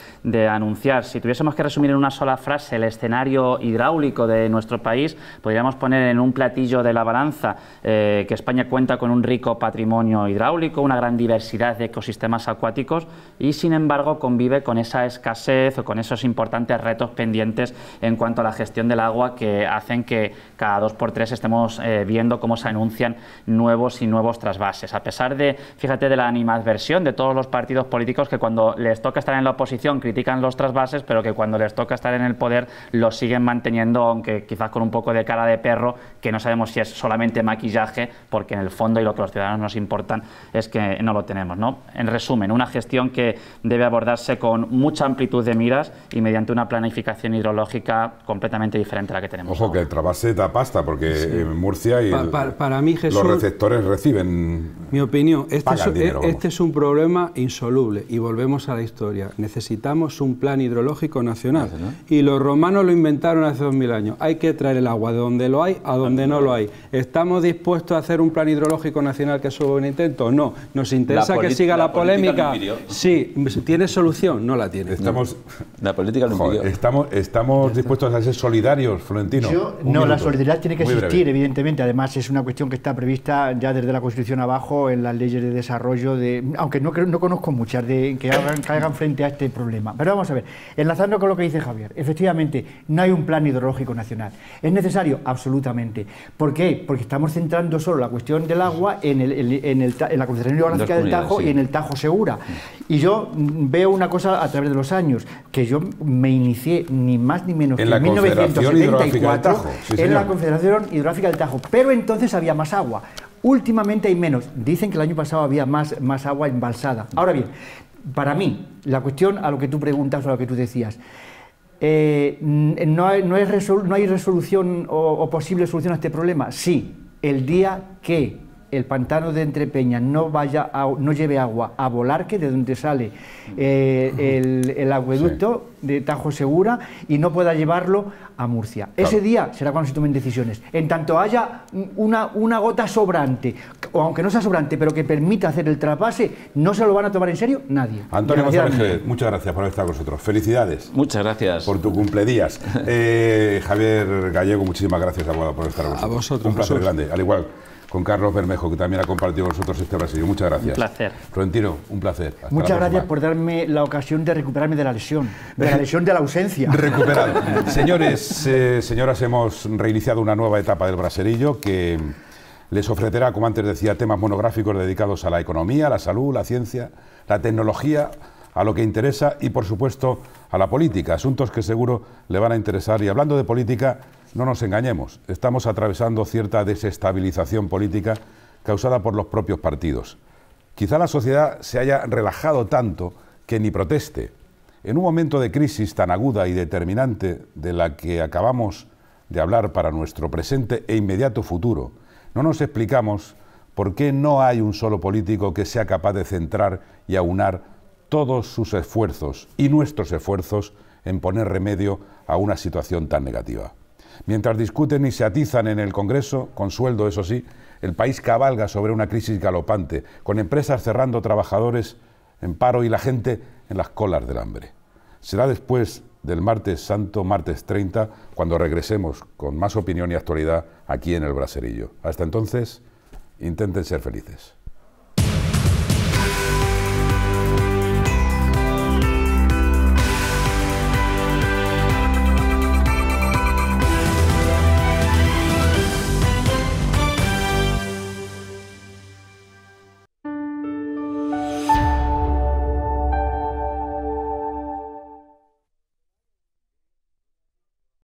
anunciar. Si tuviésemos que resumir en una sola frase el escenario hidráulico de nuestro país, podríamos poner en un platillo de la balanza eh, que España cuenta con un rico patrimonio hidráulico, una gran diversidad de ecosistemas acuáticos y, sin embargo, convive con esa escasez o con esos importantes retos pendientes en cuanto a la gestión del agua que hacen que cada dos por tres estemos eh, viendo cómo se anuncian nuevos nuevos trasvases. A pesar de, fíjate, de la animadversión de todos los partidos políticos que cuando les toca estar en la oposición critican los trasvases, pero que cuando les toca estar en el poder los siguen manteniendo, aunque quizás con un poco de cara de perro, que no sabemos si es solamente maquillaje, porque en el fondo y lo que los ciudadanos nos importan es que no lo tenemos. ¿no? En resumen, una gestión que debe abordarse con mucha amplitud de miras y mediante una planificación hidrológica completamente diferente a la que tenemos. Ojo, que el trasvase da pasta, porque en Murcia y para mí, los receptores reciben. Mi opinión, este, este, es, un problema insoluble y volvemos a la historia. Necesitamos un plan hidrológico nacional y los romanos lo inventaron hace dos mil años. Hay que traer el agua de donde lo hay a donde no lo hay. ¿Estamos dispuestos a hacer un plan hidrológico nacional que es un intento? No. ¿Nos interesa que siga la, polémica? sí, ¿tiene solución? No la tiene. Estamos, La política no. estamos, estamos dispuestos a ser solidarios, Florentino. no, la solidaridad tiene que existir, evidentemente. Además, es una cuestión que está prevista ya desde la Constitución abajo en las leyes de desarrollo, de, aunque no, no conozco muchas de, que hagan, caigan frente a este problema. Pero vamos a ver, enlazando con lo que dice Javier, efectivamente, no hay un plan hidrológico nacional. ¿Es necesario? Absolutamente. ¿Por qué? Porque estamos centrando solo la cuestión del agua en, el, en, la Confederación hidrográfica del Tajo y en el Tajo Segura. Mm. Y yo veo una cosa a través de los años, que yo me inicié ni más ni menos en en 1974 en la Confederación Hidrográfica del Tajo, pero entonces había más agua. Últimamente hay menos. Dicen que el año pasado había más, más agua embalsada. Ahora bien, para mí, la cuestión a lo que tú preguntas o a lo que tú decías. Eh, no, hay, no, resolución o posible solución a este problema? Sí, el día que el pantano de Entrepeña no, vaya no lleve agua a volar, de donde sale eh, el, acueducto de Tajo Segura, y no pueda llevarlo a Murcia. Ese día será cuando se tomen decisiones. En tanto haya una, una gota sobrante, o aunque no sea sobrante, pero que permita hacer el traspase, no se lo van a tomar en serio nadie. Antonio González, muchas gracias por estar con nosotros. Felicidades. Muchas gracias. Por tu cumpleaños. Eh, Javier Gallego, muchísimas gracias por estar con nosotros. A vosotros. Un placer grande. Al igual con Carlos Bermejo, que también ha compartido con nosotros este Brasil. Muchas gracias. Un placer. Florentino, un placer. Muchas gracias por darme la ocasión de recuperarme de la lesión, de la lesión de la ausencia. Recuperado. Señores, eh, señoras, hemos reiniciado una nueva etapa del Braserillo que les ofrecerá, como antes decía, temas monográficos dedicados a la economía, la salud, la ciencia, la tecnología, a lo que interesa y, por supuesto, a la política, asuntos que seguro le van a interesar. Y hablando de política, no nos engañemos, estamos atravesando cierta desestabilización política causada por los propios partidos. Quizá la sociedad se haya relajado tanto que ni proteste. En un momento de crisis tan aguda y determinante de la que acabamos de hablar para nuestro presente e inmediato futuro, no nos explicamos por qué no hay un solo político que sea capaz de centrar y aunar todos sus esfuerzos y nuestros esfuerzos en poner remedio a una situación tan negativa. Mientras discuten y se atizan en el Congreso, con sueldo eso sí, el país cabalga sobre una crisis galopante, con empresas cerrando trabajadores en paro y la gente en las colas del hambre. Será después del martes santo, martes 30, cuando regresemos con más opinión y actualidad aquí en el Braserillo. Hasta entonces, intenten ser felices.